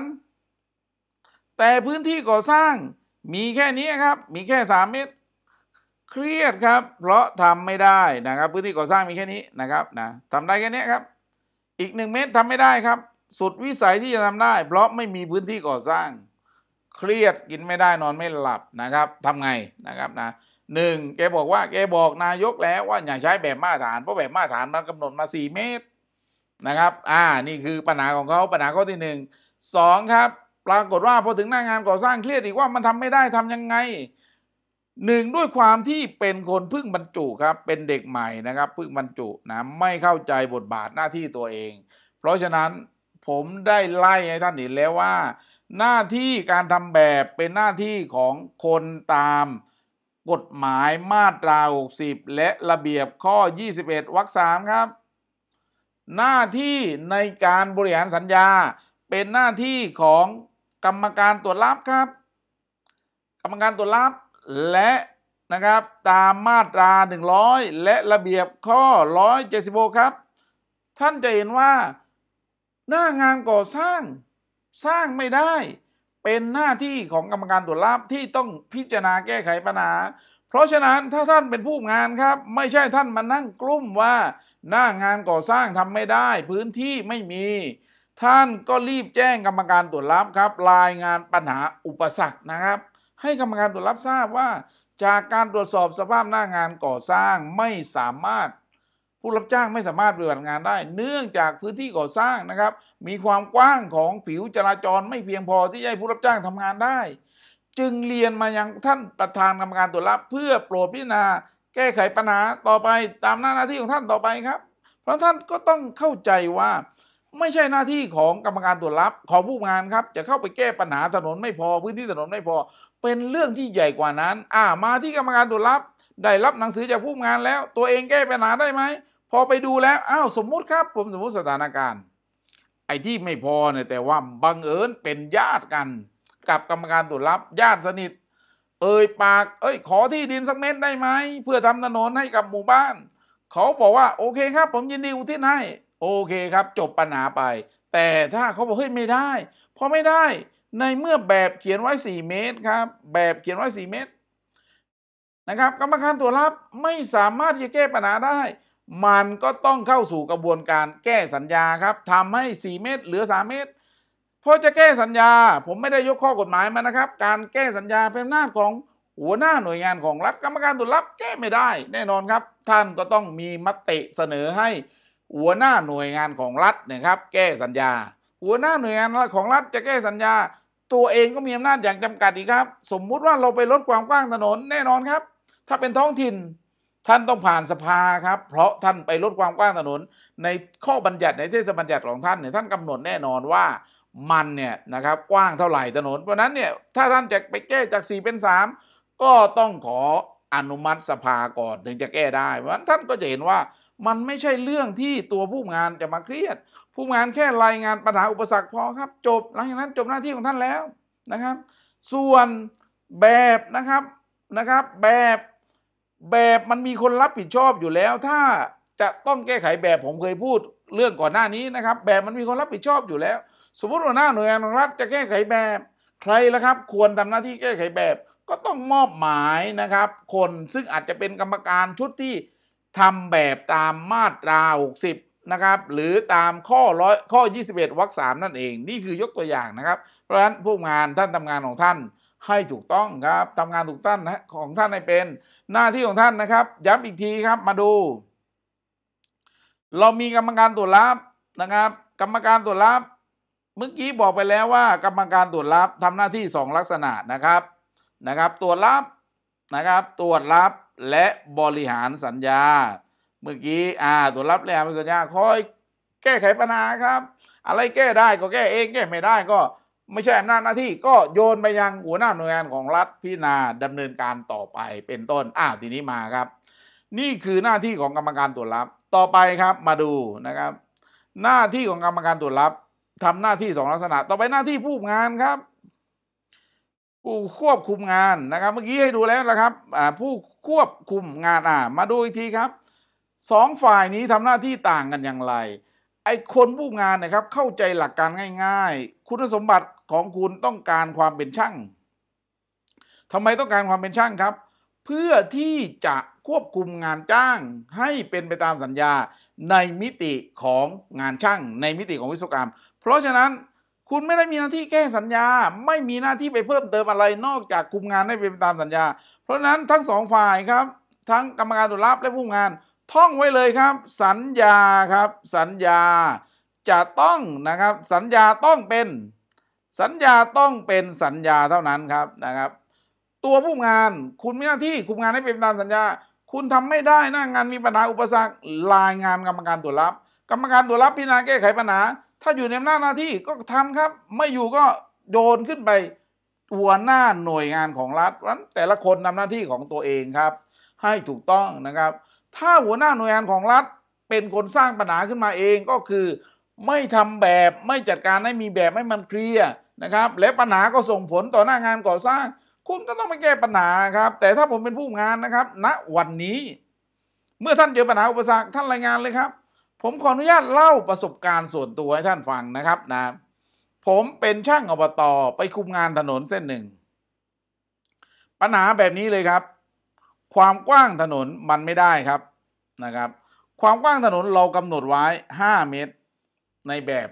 แต่พื้นที่ก่อสร้างมีแค่นี้ครับ มีแค่ 3 เมตรเครียดครับ เพราะทำไม่ได้นะครับพื้นที่ก่อสร้างมีแค่นี้นะครับนะทำได้แค่นี้ครับ อีกหนึ่งเมตรทำไม่ได้ครับสุดวิสัยที่จะทำได้ เพราะไม่มีพื้นที่ก่อสร้าง เครียดกินไม่ได้นอนไม่หลับนะครับ ทำไงนะครับนะหนึ่งแกบอกว่าแกบอกนายกแล้ว ว่าอย่าใช้แบบมาตรฐานเพราะแบบมาตรฐานมันกำหนดมา 4 เมตรนะครับอ่านี่คือปัญหาของเขาปัญหาข้อที่ 1 2ครับปรากฏว่าพอถึงหน้างานก่อสร้างเครียดอีกว่ามันทำไม่ได้ทํำยังไงหนึ่งด้วยความที่เป็นคนพึ่งบรรจุครับ เป็นเด็กใหม่นะครับพึ่งบรรจุนะ ไม่เข้าใจบทบาทหน้าที่ตัวเอง เพราะฉะนั้นผมได้ไล่ให้ท่านเห็นแล้วว่า หน้าที่การทำแบบเป็นหน้าที่ของคนตามกฎหมายมาตรา60และระเบียบข้อ 21วรรคสามครับ หน้าที่ในการบริหารสัญญาเป็นหน้าที่ของกรรมการตรวจรับครับ กรรมการตรวจรับและนะครับตามมาตรา100 และระเบียบข้อ 176ครับ ท่านจะเห็นว่า หน้างานก่อสร้างสร้างไม่ได้ เป็นหน้าที่ของกรรมการตรวจรับที่ต้องพิจารณาแก้ไขปัญหาเพราะฉะนั้นถ้าท่านเป็นผู้งานครับ ไม่ใช่ท่านมานั่งกลุ้มว่า หน้างานก่อสร้างทำไม่ได้ พื้นที่ไม่มี ท่านก็รีบแจ้งกรรมการตรวจรับครับ รายงานปัญหาอุปสรรคนะครับให้กรรมการตรวจรับทราบว่า จากการตรวจสอบสภาพหน้างานก่อสร้างไม่สามารถ ผู้รับจ้างไม่สามารถปฏิบัติงานได้ เนื่องจากพื้นที่ก่อสร้างนะครับ มีความกว้างของผิวจราจรไม่เพียงพอที่จะให้ผู้รับจ้างทำงานได้ จึงเรียนมายังท่านประธานกรรมการตรวจรับเพื่อโปรดพิจารณาแก้ไขปัญหาต่อไป ตามหน้าหน้าที่ของท่านต่อไปครับ เพราะท่านก็ต้องเข้าใจว่า ไม่ใช่หน้าที่ของกรรมการตรวจรับของผู้งานครับจะเข้าไปแก้ปัญหาถนนไม่พอพื้นที่ถนนไม่พอเป็นเรื่องที่ใหญ่กว่านั้น อ่า มาที่กรรมการตรวจรับ ได้รับหนังสือจากผู้งานแล้ว ตัวเองแก้ปัญหาได้ไหม พอไปดูแล้ว อ้าว สมมุติครับ ผมสมมุติสถานการณ์ ไอ้ที่ไม่พอเนี่ย แต่ว่าบังเอิญเป็นญาติกัน กับกรรมการตรวจรับญาติสนิท เอ่ยปาก เอ้ย ขอที่ดินสักเม็ดได้ไหม เพื่อทำถนนให้กับหมู่บ้าน เขาบอกว่าโอเคครับ ผมยินดีอุทิศให้ โอเคครับ จบปัญหาไป แต่ถ้าเขาบอกเฮ้ยไม่ได้พอไม่ได้ในเมื่อแบบเขียนไว้ 4 เมตรครับ แบบเขียนไว้ 4 เมตรนะครับ กรรมการตัวรับไม่สามารถที่จะแก้ปัญหาได้ มันก็ต้องเข้าสู่กระบวนการแก้สัญญาครับทำให้4เมตรเหลือ3เมตรเพราะจะแก้สัญญาผมไม่ได้ยกข้อกฎหมายมานะครับ การแก้สัญญาเป็นหน้าของหัวหน้าหน่วยงานของรัฐกรรมการตุลรับแก้ไม่ได้ แน่นอนครับ ท่านก็ต้องมีมติเสนอให้หัวหน้าหน่วยงานของรัฐนะครับแก้สัญญาหัวหน้าหน่วยงานของรัฐจะแก้สัญญา ตัวเองก็มีอำนาจอย่างจำกัดอีกครับ สมมุติว่าเราไปลดความกว้างถนนแน่นอนครับ ถ้าเป็นท้องถิ่นท่านต้องผ่านสภาครับ เพราะท่านไปลดความกว้างถนน ในข้อบัญญัติในเทศบัญญัติของท่านเนี่ยท่านกำหนดแน่นอนว่ามันเนี่ยนะครับกว้างเท่าไหร่ถนนเพราะนั้นเนี่ยถ้าท่านจะไปแก้จาก 4 เป็น 3 ก็ต้องขออนุมัติสภาก่อนถึงจะแก้ได้เพราะนั้นท่านก็จะเห็นว่ามันไม่ใช่เรื่องที่ตัวผู้งานจะมาเครียด ผู้งานแค่รายงานปัญหา อุปสรรคพอครับจบ หลังจากนั้นจบหน้าที่ของท่านแล้วนะครับ ส่วนแบบนะครับนะครับแบบแบบมันมีคนรับผิดชอบอยู่แล้ว ถ้าจะต้องแก้ไขแบบผมเคยพูดเรื่องก่อนหน้านี้นะครับ แบบมันมีคนรับผิดชอบอยู่แล้ว สมมติว่าหน้าหน่วยงานของรัฐจะแก้ไขแบบใครละครับควรทำหน้าที่แก้ไขแบบ ก็ต้องมอบหมายนะครับคนซึ่งอาจจะเป็นกรรมการชุดที่ทำแบบตามมาตรา 60นะครับหรือตามข้อร้อยข้อ 21วรรคสามนั่นเองนี่คือยกตัวอย่างนะครับ เพราะฉะนั้นผู้งานท่านทำงานของท่านให้ถูกต้องครับทำงานถูกต้องนะของท่านให้เป็นหน้าที่ของท่านนะครับ ย้ำอีกทีครับมาดู เรามีกรรมการตรวจรับนะครับ กรรมการตรวจรับ เมื่อกี้บอกไปแล้วว่ากรรมการตรวจรับทำหน้าที่ 2 ลักษณะนะครับนะครับ ตรวจรับนะครับตรวจรับและบริหารสัญญา เมื่อกี้อ่าตัวรับและสัญญาคอยแก้ไขปัญหาครับ อะไรแก้ได้ก็แก้เองแก้ไม่ได้ก็ ไม่ใช่อำนาจหน้าที่ก็โยนไปยังหัวหน้าหน่วยงานของรัฐพิจารณาดำเนินการต่อไปเป็นต้นอ่าทีนี้มาครับ นี่คือหน้าที่ของกรรมการตรวจรับต่อไปครับมาดูนะครับ หน้าที่ของกรรมการตรวจรับ ทำหน้าที่ 2 ลักษณะต่อไปหน้าที่ผู้งานครับผู้ควบคุมงานนะครับเมื่อกี้ให้ดูแล้วนะครับผู้ควบคุมงานอ่ามาดูอีกทีครับสองฝ่ายนี้ทำหน้าที่ต่างกันอย่างไรไอ้คนผู้งานนะครับเข้าใจหลักการง่าย ๆ คุณสมบัติของคุณต้องการความเป็นช่าง ทำไมต้องการความเป็นช่างครับ เพื่อที่จะควบคุมงานจ้างให้เป็นไปตามสัญญาในมิติของงานช่าง ในมิติของวิศวกรรม เพราะฉะนั้นคุณไม่ได้มีหน้าที่แก้สัญญา ไม่มีหน้าที่ไปเพิ่มเติมอะไร นอกจากคุมงานให้เป็นตามสัญญา เพราะนั้นทั้งสองฝ่ายครับ ทั้งกรรมการตรวจรับและผู้งานท่องไว้เลยครับ สัญญา ครับ สัญญาจะต้องนะครับ สัญญาต้องเป็นสัญญาต้องเป็นสัญญาเท่านั้นครับนะครับ ตัวผู้งานคุณมีหน้าที่คุมงานให้เป็นตามสัญญา คุณทำไม่ได้นะงานมีปัญหาอุปสรรครายงานกรรมการตรวจรับ กรรมการตรวจรับพิจารณาแก้ไขปัญหาถ้าอยู่ในอำนาจหน้าที่ก็ทำครับ ไม่อยู่ก็โยนขึ้นไป หัวหน้าหน่วยงานของรัฐนั้นแต่ละคนทาหน้าที่ของตัวเองครับ ให้ถูกต้องนะครับ ถ้าหัวหน้าหน่วยงานของรัฐเป็นคนสร้างปัญหาขึ้นมาเองก็คือไม่ทำแบบ ไม่จัดการให้มีแบบให้มันเคลียร์นะครับ และปัญหาก็ส่งผลต่อหน้างานก่อสร้าง คุณก็ต้องไปแก้ปัญหาครับแต่ถ้าผมเป็นผู้งานนะครับณนะวันนี้ เมื่อท่านเจอปัญหาอุปสรรคท่านรายงานเลยครับผมขออนุญาตเล่าประสบการณ์ส่วนตัวให้ท่านฟังนะครับนะผมเป็นช่างอบตอไปคุมงานถนนเส้นหนึ่ง ปัญหาแบบนี้เลยครับ ความกว้างถนนมันไม่ได้ครับนะครับ ความกว้างถนนเรากำหนดไว้ 5 เมตรในแบบ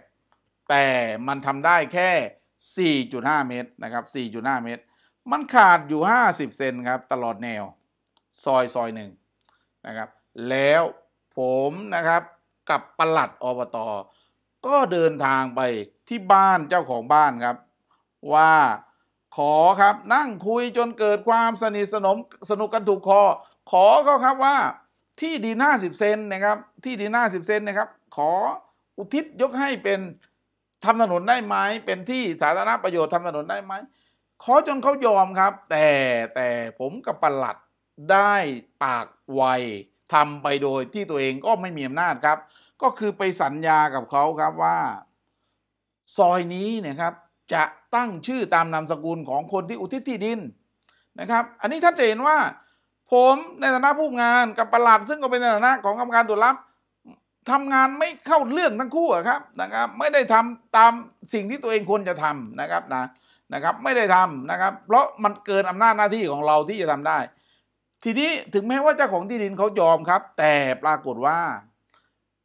แต่มันทำได้แค่ 4.5 เมตรนะครับ 4.5 เมตร มันขาดอยู่ 50 เซนครับตลอดแนว ซอยซอยหนึ่งนะครับ แล้วผมนะครับกับปลัดอบตอก็เดินทางไปที่บ้านเจ้าของบ้านครับ ว่าขอครับนั่งคุยจนเกิดความสนิทสนมสนุกกันถูก คอ ขอก็ครับว่าที่ดินห้าสิบเซนนะครับ ที่ดินห้าสิบเซนนะครับ ขออุทิศยกให้เป็นทำถนนได้ไหม เป็นที่สาธารณประโยชน์ทำถนนได้ไหมขอจนเขายอมครับ แต่แต่ผมกับปลัดได้ปากไวทำ ไปโดยที่ตัวเองก็ไม่มีอำนาจครับ ก็คือไปสัญญากับเขาครับว่า ซอยนี้เนี่ยครับ จะตั้งชื่อตามนามสกุลของคนที่อุทิศที่ดินนะครับ อันนี้ท่านจะเห็นว่า ผมในฐานะผู้งานกับประหลัดซึ่งก็เป็นในฐานะของกรรมการตรวจรับ ทำงานไม่เข้าเรื่องทั้งคู่ครับนะครับ ไม่ได้ทำตามสิ่งที่ตัวเองควรจะทำนะครับนะนะครับ ไม่ได้ทำนะครับ เพราะมันเกินอำนาจหน้าที่ของเราที่จะทำได้ทีนี้ถึงแม้ว่าเจ้าของที่ดินเขายอมครับ แต่ปรากฏว่า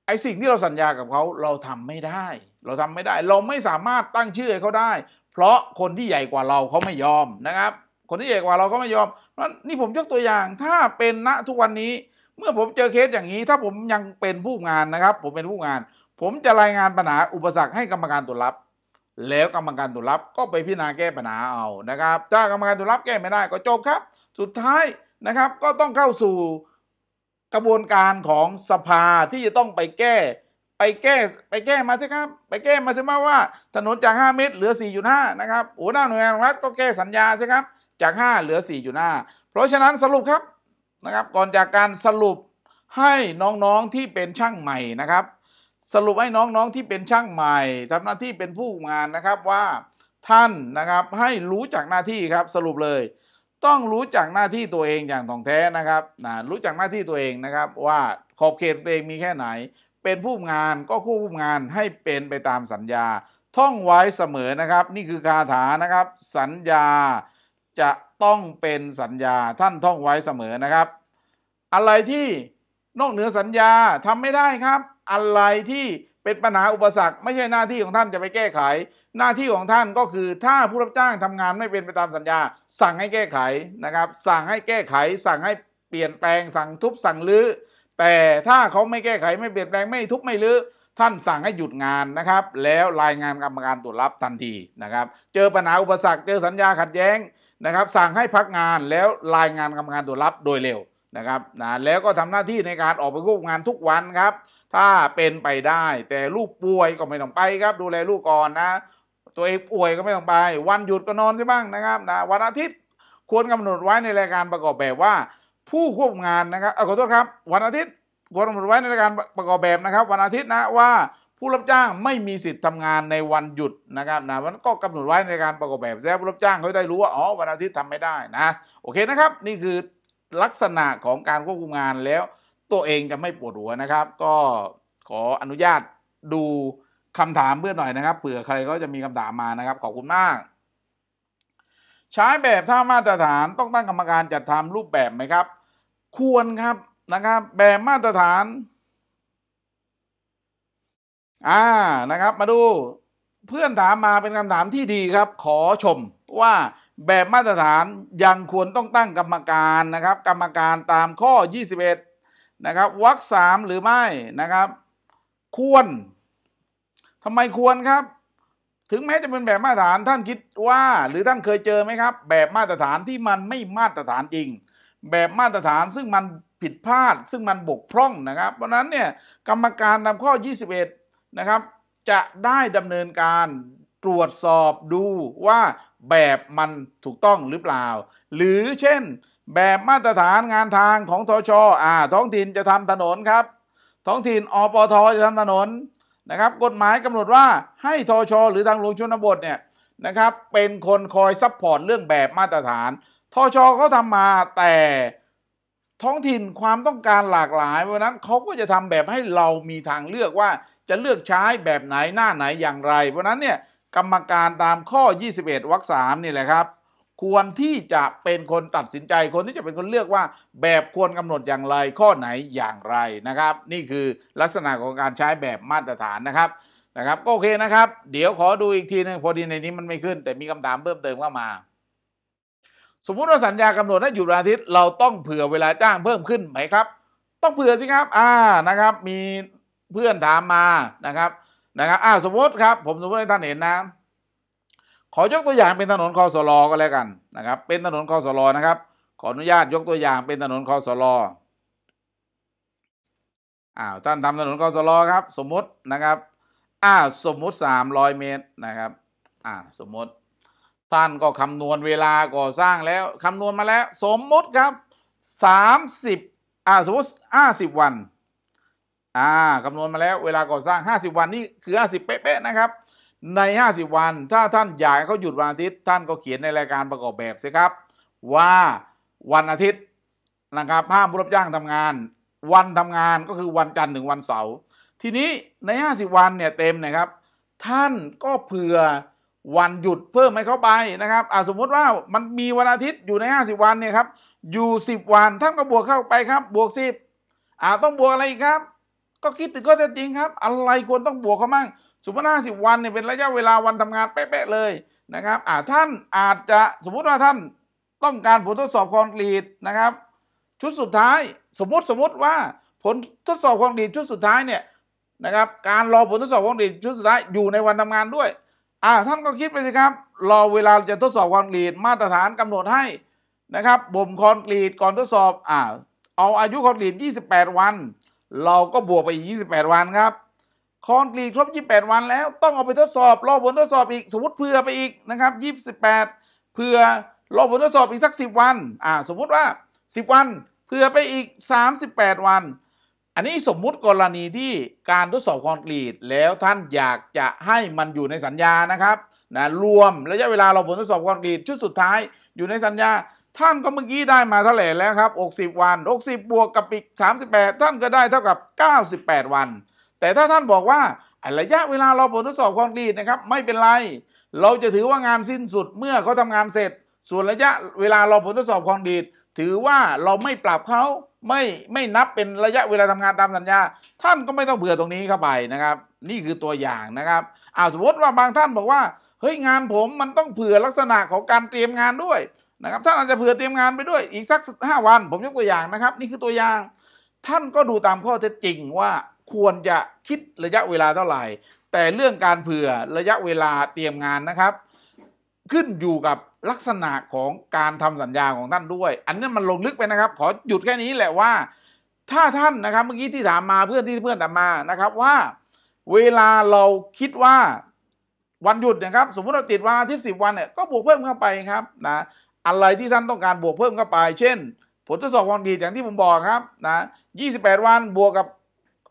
ไอ้สิ่งที่เราสัญญากับเขาเราทำไม่ได้เราทำไม่ได้ เราไม่สามารถตั้งชื่อให้เขาได้ เพราะคนที่ใหญ่กว่าเราเขาไม่ยอมนะครับ คนที่ใหญ่กว่าเราเขาไม่ยอมเพราะนี่ผมยกตัวอย่าง ถ้าเป็นณทุกวันนี้ เมื่อผมเจอเคสอย่างนี้ ถ้าผมยังเป็นผู้งานนะครับ ผมเป็นผู้งาน ผมจะรายงานปัญหาอุปสรรคให้กรรมการตรวจรับ แล้วกรรมการตรวจรับก็ไปพิจารณาแก้ปัญหาเอานะครับถ้ากรรมการตรวจรับแก้ไม่ได้ก็จบครับ สุดท้ายนะครับก็ต้องเข้าสู่กระบวนการของสภาที่จะต้องไปแก้ ไปแก้ไปแก้มาใช่ครับไปแก้มาใช่ไหมว่าถนนจาก 5 เมตร เหลือ4.5นะครับหัวหน้าหน่วยงานรัฐก็แก้สัญญาใช่ครับจาก 5 เหลือ4.5เพราะฉะนั้นสรุปครับนะครับ ก่อนจากการสรุปให้น้องๆที่เป็นช่างใหม่นะครับ สรุปให้น้องๆที่เป็นช่างใหม่ ทำหน้าที่เป็นผู้งานนะครับว่าท่านนะครับให้รู้จักหน้าที่ครับสรุปเลยต้องรู้จักหน้าที่ตัวเองอย่างถ่องแท้นะครับนะรู้จักหน้าที่ตัวเองนะครับ ว่าขอบเขตตัวเองมีแค่ไหน เป็นผู้งานก็คู่ผู้งานให้เป็นไปตามสัญญา ท่องไว้เสมอนะครับ นี่คือคาถานะครับ สัญญาจะต้องเป็นสัญญาท่านท่องไว้เสมอนะครับ อะไรที่นอกเหนือสัญญาทำไม่ได้ครับ อะไรที่เป็นปัญหาอุปสรรคไม่ใช่หน้าที่ของท่านจะไปแก้ไข หน้าที่ของท่านก็คือถ้าผู้รับจ้างทำงานไม่เป็นไปตามสัญญา สั่งให้แก้ไขนะครับ สั่งให้แก้ไขสั่งให้เปลี่ยนแปลงสั่งทุบสั่งลื้อแต่ถ้าเขาไม่แก้ไขไม่เปลี่ยนแปลงไม่ทุบไม่ลื้อท่านสั่งให้หยุดงานนะครับ แล้วรายงานกรรมการตรวจรับทันทีนะครับเจอปัญหาอุปสรรค เจอสัญญาขัดแย้งนะครับ สั่งให้พักงานแล้วรายงานกรรมการตรวจรับโดยเร็วนะครับนะแล้วก็ทำหน้าที่ในการออกไปควบงานทุกวันครับถ้าเป็นไปได้ แต่ลูกป่วยก็ไม่ต้องไปครับดูแลลูกก่อนนะ ตัวเองป่วยก็ไม่ต้องไป วันหยุดก็นอนใช่บ้างนะครับนะวันอาทิตย์ควรกำหนดไว้ในรายการประกอบแบบว่า ผู้ควบงานนะครับเออขอโทษครับ วันอาทิตย์ควรกำหนดไว้ในรายการประกอบแบบนะครับ วันอาทิตย์นะว่า ผู้รับจ้างไม่มีสิทธิ์ทำงานในวันหยุดนะครับนะมันก็กำหนดไว้ในการประกอบแบบแ้วผู้รับจ้างเขาได้รู้ว่าอ๋อวันอาทิตย์ทำไม่ได้นะโอเคนะครับ นี่คือลักษณะของการควบคุมงานแล้วตัวเองจะไม่ปวดหัวนะครับก็ขออนุญาตดูคำถามเพื่อนหน่อยนะครับเผื่อใครก็จะมีคำถามมานะครับ ขอบคุณมาก ใช้แบบถ้ามาตรฐานต้องตั้งกรรมการจัดทำรูปแบบไหมครับ ควรครับนะครับ แบบมาตรฐานอ่านะครับ มาดูเพื่อนถามมาเป็นคำถามที่ดีครับ ขอชม ว่าแบบมาตรฐานยังควรต้องตั้งกรรมการนะครับ กรรมการตามข้อ21นะครับวักสามหรือไม่นะครับ ควร ทำไมควรครับ ถึงแม้จะเป็นแบบมาตรฐานท่านคิดว่า หรือท่านเคยเจอไหมครับ แบบมาตรฐานที่มันไม่มาตรฐานจริง แบบมาตรฐานซึ่งมันผิดพลาด ซึ่งมันบกพร่องนะครับเพราะนั้นเนี่ยกรรมการตามข้อ 21 นะครับจะได้ดำเนินการตรวจสอบดูว่าแบบมันถูกต้องหรือเปล่า หรือเช่นแบบมาตรฐานงานทางของทชอ่าท้องถิ่นจะทำถนนครับ ท้องถิ่นอปทจะทำถนนนะครับ กฎหมายกำหนดว่าให้ทช หรือทางหลวงชนบทเนี่ยนะครับเป็นคนคอยซัพพอร์ตเรื่องแบบมาตรฐาน ทชเขาทามาแต่ท้องถิ่นความต้องการหลากหลาย เพราะนั้นเขาก็จะทำแบบให้เรามีทางเลือกว่าจะเลือกใช้แบบไหนหน้าไหนอย่างไร เพราะนั้นเนี่ยกรรมการตามข้อ 21วรรคสามนี่แหละครับควรที่จะเป็นคนตัดสินใจคนที่จะเป็นคนเลือกว่าแบบควรกำหนดอย่างไรข้อไหนอย่างไรนะครับ นี่คือลักษณะของการใช้แบบมาตรฐานนะครับนะครับก็โอเคนะครับเดี๋ยวขอดูอีกทีนึงพอดีในนี้มันไม่ขึ้น แต่มีคำถามเพิ่มเติมเข้ามา สมมุติว่าสัญญากำหนดให้หยุดอาทิตย์เราต้องเผื่อเวลาจ้างเพิ่มขึ้นไหมครับ ต้องเผื่อสิครับอ่านะครับมีเพื่อนถามมานะครับนะครับอ่าสมมติครับผมสมมติให้ท่านเห็นนะขอยกตัวอย่างเป็นถนนคอสลอก็แล้วกันนะครับเป็นถนนคอสลอนะครับ ขออนุญาตยกตัวอย่างเป็นถนนคอสลออ้าวท่านทำถนนคอสลอครับ สมมตินะครับอ้าวสมมุติ 300 เมตรนะครับอ่าสมมติท่านก็คำนวณเวลาก่อสร้างแล้วคำนวณมาแล้ว สมมติครับ 30อ่าสมมติ50วันอ่าคำนวณมาแล้ว เวลาก่อสร้าง 50 วันนี่คือ 50เป๊ะๆนะครับใน 50 วัน ถ้าท่าน อยากเขาหยุดวันอาทิตย์ ท่านก็เขียนในรายการประกอบแบบสิครับว่าวันอาทิตย์นะครับห้ามผู้รับจ้างทำงาน วันทำงานก็คือวันจันทร์ถึงวันเสาร์ทีนี้ใน 50 วันเนี่ยเต็มนะครับ ท่านก็เผื่อวันหยุดเพิ่มให้เขาไปนะครับอสมมุติว่ามันมีวันอาทิตย์อยู่ใน 50 วันเนี่ยครับอยู่ 10 วันท่านก็บวกเข้าไปครับ บวก 10อ่าต้องบวกอะไรครับ ก็คิดถึงก็จะจริงครับ อะไรควรต้องบวกเขามั่งสมมติห้าสิบวันเนี่ยเป็นระยะเวลาวันทำงานเป๊ะๆเลยนะครับอ่าท่านอาจจะสมมุติว่าท่านต้องการผลทดสอบคอนกรีตนะครับชุดสุดท้ายสมมติสมมติว่าผลทดสอบคอนกรีตชุดสุดท้ายเนี่ยนะครับการรอผลทดสอบคอนกรีตชุดสุดท้ายอยู่ในวันทำงานด้วยอ่าท่านก็คิดไปสิครับรอเวลาจะทดสอบคอนกรีตมาตรฐานกำหนดให้นะครับบ่มคอนกรีตก่อนทดสอบอ่าเอาอายุคอนกรีต 28 วัน เราก็บวกไปอีก 28 วันครับคอนกรีตครบ28 วัน แล้วต้องเอาไปทดสอบ รอผลทดสอบอีกสมมติเผื่อไปอีกนะครับ28เผื่อรอผลทดสอบอีกสัก 10 วันอ่าสมมุติว่า 10 วันเผื่อไปอีก 38 วัน อันนี้สมมุติกรณีที่การทดสอบคอนกรีตแล้วท่านอยากจะให้มันอยู่ในสัญญานะครับนะรวมระยะเวลารอผลทดสอบคอนกรีตชุดสุดท้ายอยู่ในสัญญา ท่านก็เมื่อกี้ได้มาเท่าไหร่แล้วครับ60 วัน 60 บวกกับอีก 38 ท่านก็ได้เท่ากับ 98 วันแต่ถ้าท่านบอกว่าระยะเวลาเราผลทดสอบคอนกรีตนะครับ ไม่เป็นไร เราจะถือว่างานสิ้นสุดเมื่อเขาทางานเสร็จ ส่วนระยะเวลาเราผลทดสอบคอนกรีตถือว่าเราไม่ปรับเขาไม่ไม่นับเป็นระยะเวลาทำงานตามสัญญา ท่านก็ไม่ต้องเบื่อตรงนี้เข้าไปนะครับ นี่คือตัวอย่างนะครับอาสมมติว่าบางท่านบอกว่าเฮ้ยงานผมมันต้องเผื่อลักษณะของการเตรียมงานด้วยนะครับท่านอาจจะเผื่อเตรียมงานไปด้วยอีกสัก 5 วัน ผมยกตัวอย่างนะครับ นี่คือตัวอย่าง ท่านก็ดูตามข้อเท็จจริงว่าควรจะคิดระยะเวลาเท่าไหร่ แต่เรื่องการเผื่อระยะเวลาเตรียมงานนะครับ ขึ้นอยู่กับลักษณะของการทำสัญญาของท่านด้วย อันนี้มันลงลึกไปนะครับ ขอหยุดแค่นี้แหละว่าถ้าท่านนะครับเมื่อกี้ที่ถามมาเพื่อนที่เพื่อนถามมานะครับว่าเวลาเราคิดว่าวันหยุดนะครับสมมติเราติดวันอาทิตย์สิบวันเนี่ยก็บวกเพิ่มเข้าไปครับนะอะไรที่ท่านต้องการบวกเพิ่มเข้าไป เช่นผลทดสอบความดีอย่างที่ผมบอกครับนะปดวันบวกกับ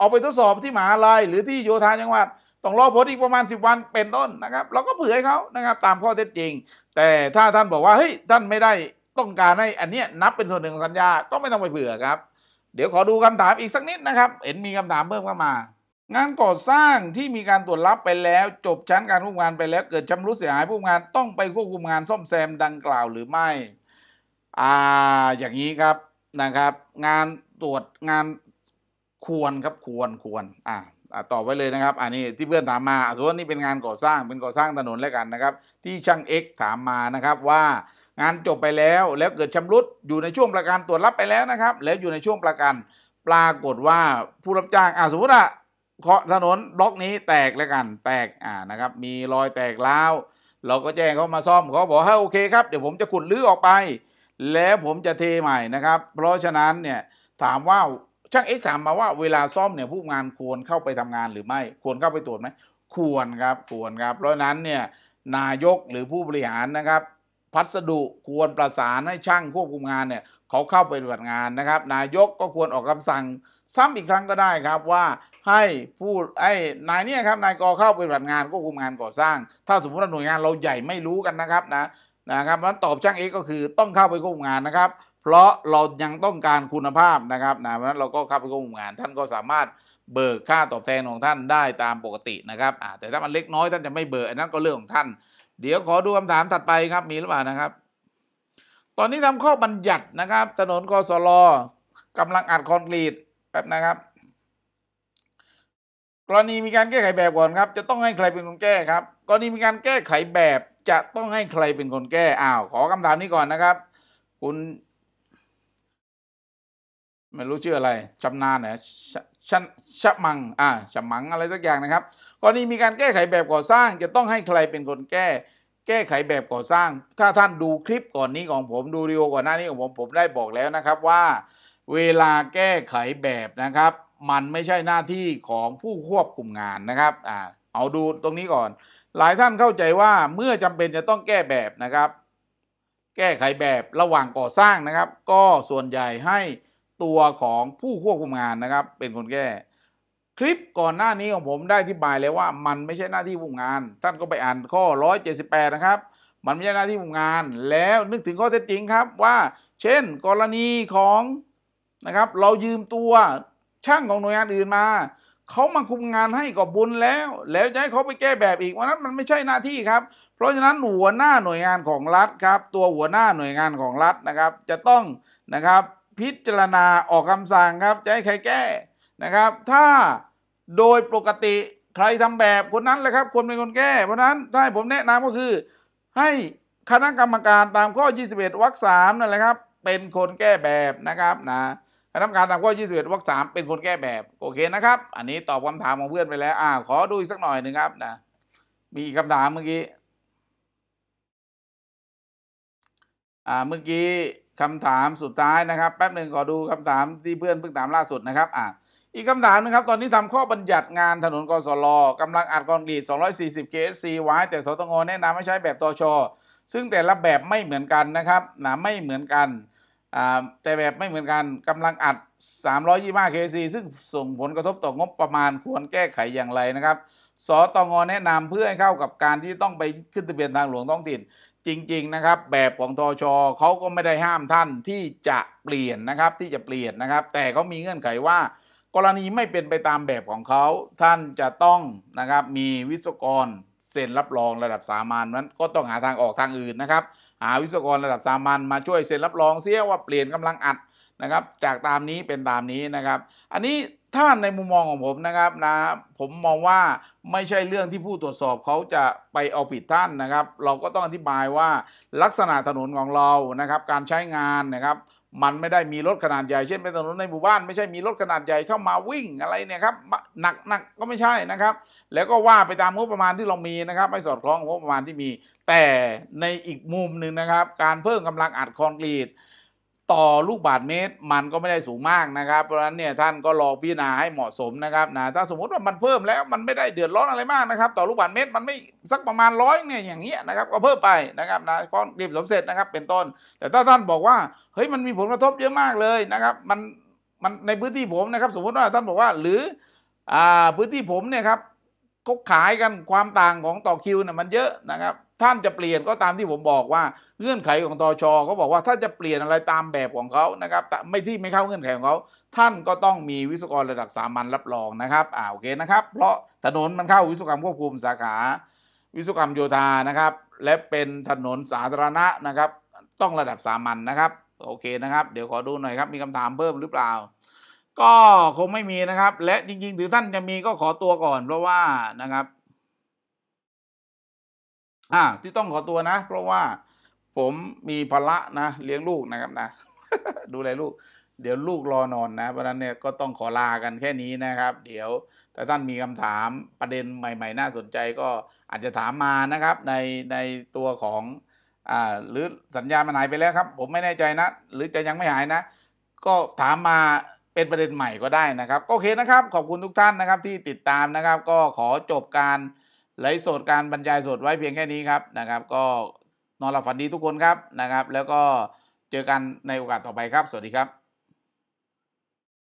เอาไปทดสอบที่มหาลัยหรือที่โยธาจังหวัดต้องรอผลอีกประมาณ 10 วันเป็นต้นนะครับ เราก็เผื่อให้เขานะครับ ตามข้อเท็จจริง แต่ถ้าท่านบอกว่าเฮ้ยท่านไม่ได้ต้องการให้อันเนี้ยนับเป็นส่วนหนึ่งของสัญญาก็ไม่ต้องไปเผื่อครับ เดี๋ยวขอดูคำถามอีกสักนิดนะครับ เห็นมีคำถามเพิ่มเข้ามา งานก่อสร้างที่มีการตรวจรับไปแล้วจบชั้นการควบงานไปแล้ว เกิดชำรุดเสียหายผู้งานต้องไปควบคุมงานซ่อมแซมดังกล่าวหรือไม่อ่าอย่างนี้ครับนะครับ งานตรวจงานควรครับควรควรอ่าตอบไว้เลยนะครับอันนี้ที่เพื่อนถามมาสมมตินี่เป็นงานก่อสร้างเป็นก่อสร้างถนนแล้วกันนะครับที่ช่าง X ถามมานะครับว่างานจบไปแล้วแล้วเกิดชำรุดอยู่ในช่วงประกันตรวจรับไปแล้วนะครับแล้วอยู่ในช่วงประกันปรากฏว่าผู้รับจ้างอ่าสมมติอ่ะเคาะถนนบล็อกนี้แตกแล้วกัน แตกอ่านะครับมีรอยแตกล้าวเราก็แจ้งเขามาซ่อมเขาบอกให้โอเคครับเดี๋ยวผมจะขุดลื้อออกไป แล้วผมจะเทใหม่นะครับเพราะฉะนั้นเนี่ยถามว่าช่างเอ็กถามมาว่าเวลาซ่อมเนี่ยผู้งานควรเข้าไปทำงานหรือไม่ควรเข้าไปตรวจไหมควรครับควรครับเพราะนั้นเนี่ยนายกหรือผู้บริหารนะครับ พัสดุควรประสานให้ช่างควบคุมงานเนี่ยเขาเข้าไปปฏิบัติงานนะครับ นายกก็ควรออกคำสั่งซ้ำอีกครั้งก็ได้ครับ ว่าให้ผู้ไอ้นายเนี่ยครับนายกเข้าไปปฏิบัติงานควบคุมงานก่อสร้าง ถ้าสมมติว่าหน่วยงานเราใหญ่ไม่รู้กันนะครับนะนะครับนันตอบช่างเอ็กก็คือต้องเข้าไปควบคุมงานนะครับเพราะเรายังต้องการคุณภาพนะครับนะเพราะนั้นเราก็เข้าไปคว้มงาน ท่านก็สามารถเบิกค่าตอบแทนของท่านได้ตามปกตินะครับแต่ถ้ามันเล็กน้อยท่านจะไม่เบิก อันนั้นก็เรื่องของท่าน เดี๋ยวขอดูคำถามถัดไปครับ มีหรือเปล่านะครับ ตอนนี้ทำข้อบัญญัตินะครับ ถนนกสลกำลังอัดคอนกรีตแป๊บนะครับ กรณีมีการแก้ไขแบบก่อนครับ จะต้องให้ใครเป็นคนแก้ครับ กรณีมีการแก้ไขแบบจะต้องให้ใครเป็นคนแก้อ้าว ขอคำถามนี้ก่อนนะครับ คุณไม่รู้ชื่ออะไรชำนาญนรอชะมังอ่าชะมังอะไรสักอย่างนะครับกรณีมีการแก้ไขแบบก่อสร้างจะต้องให้ใครเป็นคนแก้ แก้ไขแบบก่อสร้าง ถ้าท่านดูคลิปก่อนนี้ของผมดูรีโอก่อนหน้านี้ของผมผมได้บอกแล้วนะครับว่า เวลาแก้ไขแบบนะครับ มันไม่ใช่หน้าที่ของผู้ควบคุมงานนะครับอ่าเอาดูตรงนี้ก่อน หลายท่านเข้าใจว่าเมื่อจำเป็นจะต้องแก้แบบนะครับ แก้ไขแบบระหว่างก่อสร้างนะครับ ก็ส่วนใหญ่ให้ตัวของผู้ควบคุมงานนะครับเป็นคนแก้คลิปก่อนหน้านี้ของผมได้อธิบายแล้วว่า มันไม่ใช่หน้าที่ผู้งานท่านก็ไปอ่านข้อ178นะครับมันไม่ใช่หน้าที่ผู้งาน แล้วนึกถึงข้อเท็จจริงครับว่า เช่น กรณีของนะครับ เรายืมตัวช่างของหน่วยงานอื่นมาเขามาคุมงานให้กับบุญแล้ว แล้วจะให้เขาไปแก้แบบอีกวันนั้นมันไม่ใช่หน้าที่ครับเพราะฉะนั้นหัวหน้าหน่วยงานของรัฐครับตัวหัวหน้าหน่วยงานของรัฐนะครับ จะต้องนะครับพิจารณาออกคำสั่งครับ จะให้ใครแก้นะครับ ถ้าโดยปกติใครทำแบบ คนนั้นแหละครับ คนเป็นคนแก้ เพราะนั้นถ้าผมแนะนำก็คือ ให้คณะกรรมการตามข้อ 21วรรค3 นั่นแหละครับ เป็นคนแก้แบบนะครับนะคณะกรรมการตามข้อ21วรรค3 เป็นคนแก้แบบโอเคนะครับ อันนี้ตอบคำถามของเพื่อนไปแล้ว อ่า ขอดูอีกสักหน่อยหนึ่งครับนะมีคำถามเมื่อกี้อ่าเมื่อกี้คำถามสุดท้ายนะครับแป๊บหนึ่งขอดูคำถามที่เพื่อนเพิ่งถามล่าสุดนะครับอ่ะอีกคำถามนะครับตอนนี้ทำข้อบัญญัติงานถนนกสลกำลังอัดอกรีด240 kSC ไว้ แต่สตงแนะนำให้ใช้แบบตชซึ่งแต่ละแบบไม่เหมือนกันนะครับนะไม่เหมือนกันแต่แบบไม่เหมือนกันกำลังอัด 325 kc ซึ่งส่งผลกระทบต่องบประมาณควรแก้ไขอย่างไรนะครับสตงแนะนำเพื่อให้เข้ากับการที่ต้องไปขึ้นทะเบียนทางหลวงท้องถิ่นจริง ๆ นะครับ แบบของทอชอเขาก็ไม่ได้ห้ามท่านที่จะเปลี่ยนนะครับ ที่จะเปลี่ยนนะครับแต่เขามีเงื่อนไขว่า กรณีไม่เป็นไปตามแบบของเขาท่านจะต้อง นะครับ มีวิศวกรเซ็น รับรองระดับสามัญนั้นก็ต้องหาทางออกทางอื่น นะครับหาวิศวกรระดับสามัญมาช่วยเซ็นรับรองเสียว่าเปลี่ยนกำลังอัดนะครับจากตามนี้เป็นตามนี้นะครับอันนี้ถ้าในมุมมองของผมนะครับนะผมมองว่าไม่ใช่เรื่องที่ผู้ตรวจสอบเขาจะไปเอาผิดท่านนะครับ เราก็ต้องอธิบายว่าลักษณะถนนของเรานะครับ การใช้งานนะครับ มันไม่ได้มีรถขนาดใหญ่ เช่นเป็นถนนในหมู่บ้านไม่ใช่ มีรถขนาดใหญ่เข้ามาวิ่งอะไรเนี่ยครับ หนักหนักก็ไม่ใช่นะครับ แล้วก็ว่าไปตามงบประมาณที่เรามีนะครับไม่สอดคล้องงบประมาณที่มี แต่ในอีกมุมหนึ่งนะครับการเพิ่มกำลังอัดคอนกรีตต่อลูกบาทเมตรมันก็ไม่ได้สูงมากนะครับ เพราะฉะนั้นเนี่ยท่านก็ลองพิจารณาให้เหมาะสมนะครับนะถ้าสมมติว่ามันเพิ่มแล้ว มันไม่ได้เดือดร้อนอะไรมากนะครับต่อลูกบาทเมตรมันไม่สักประมาณร้อยเนี่ยอย่างเงี้ยนะครับก็เพิ่มไปนะครับนะก็รีบสมเสร็จนะครับ เป็นต้นแต่ถ้าท่านบอกว่า เฮ้ยมันมีผลกระทบเยอะมากเลยนะครับมันมันในพื้นที่ผมนะครับ สมมติว่าท่านบอกว่าหรืออ่าพื้นที่ผมเนี่ยครับก็ขายกันความต่างของต่อคิวเนี่ยมันเยอะนะครับท่านจะเปลี่ยนก็ตามที่ผมบอกว่าเงื่อนไขของตอชอเขาบอกว่าถ้าจะเปลี่ยนอะไรตามแบบของเขานะครับแต่ไม่ที่ไม่เข้าเงื่อนไขของเขาท่านก็ต้องมีวิศวกรระดับสามัญรับรองนะครับอ่าโอเคนะครับเพราะถนนมันเข้าวิศวกรรมควบคุมสาขา วิศวกรรมโยธานะครับ และเป็นถนนสาธารณะนะครับ ต้องระดับสามัญนะครับโอเคนะครับเดี๋ยวขอดูหน่อยครับมีคำถามเพิ่มหรือเปล่า ก็คงไม่มีนะครับ และจริงๆถือท่านจะมีก็ขอตัวก่อนเพราะว่านะครับอ่า ที่ต้องขอตัวนะ เพราะว่า ผมมีภาระนะเลี้ยงลูกนะครับนะดูแลลูก เดี๋ยวลูกรอนอนนะเพราะนั้นเนี่ยก็ต้องขอลากันแค่นี้นะครับ เดี๋ยวถ้าท่านมีคำถามประเด็นใหม่ ๆ น่าสนใจก็อาจจะถามมานะครับในในตัวของอ่าหรือสัญญาณมันหายไปแล้วครับ ผมไม่แน่ใจนะ หรือจะยังไม่หายนะ ก็ถามมาเป็นประเด็นใหม่ก็ได้นะครับโอเคนะครับ ขอบคุณทุกท่านนะครับที่ติดตามนะครับ ก็ขอจบการไลฟ์สดการบรรยายสดไว้เพียงแค่นี้ครับนะครับ ก็นอนหลับฝันดีทุกคนครับนะครับ แล้วก็เจอกันในโอกาสต่อไปครับ สวัสดีครับ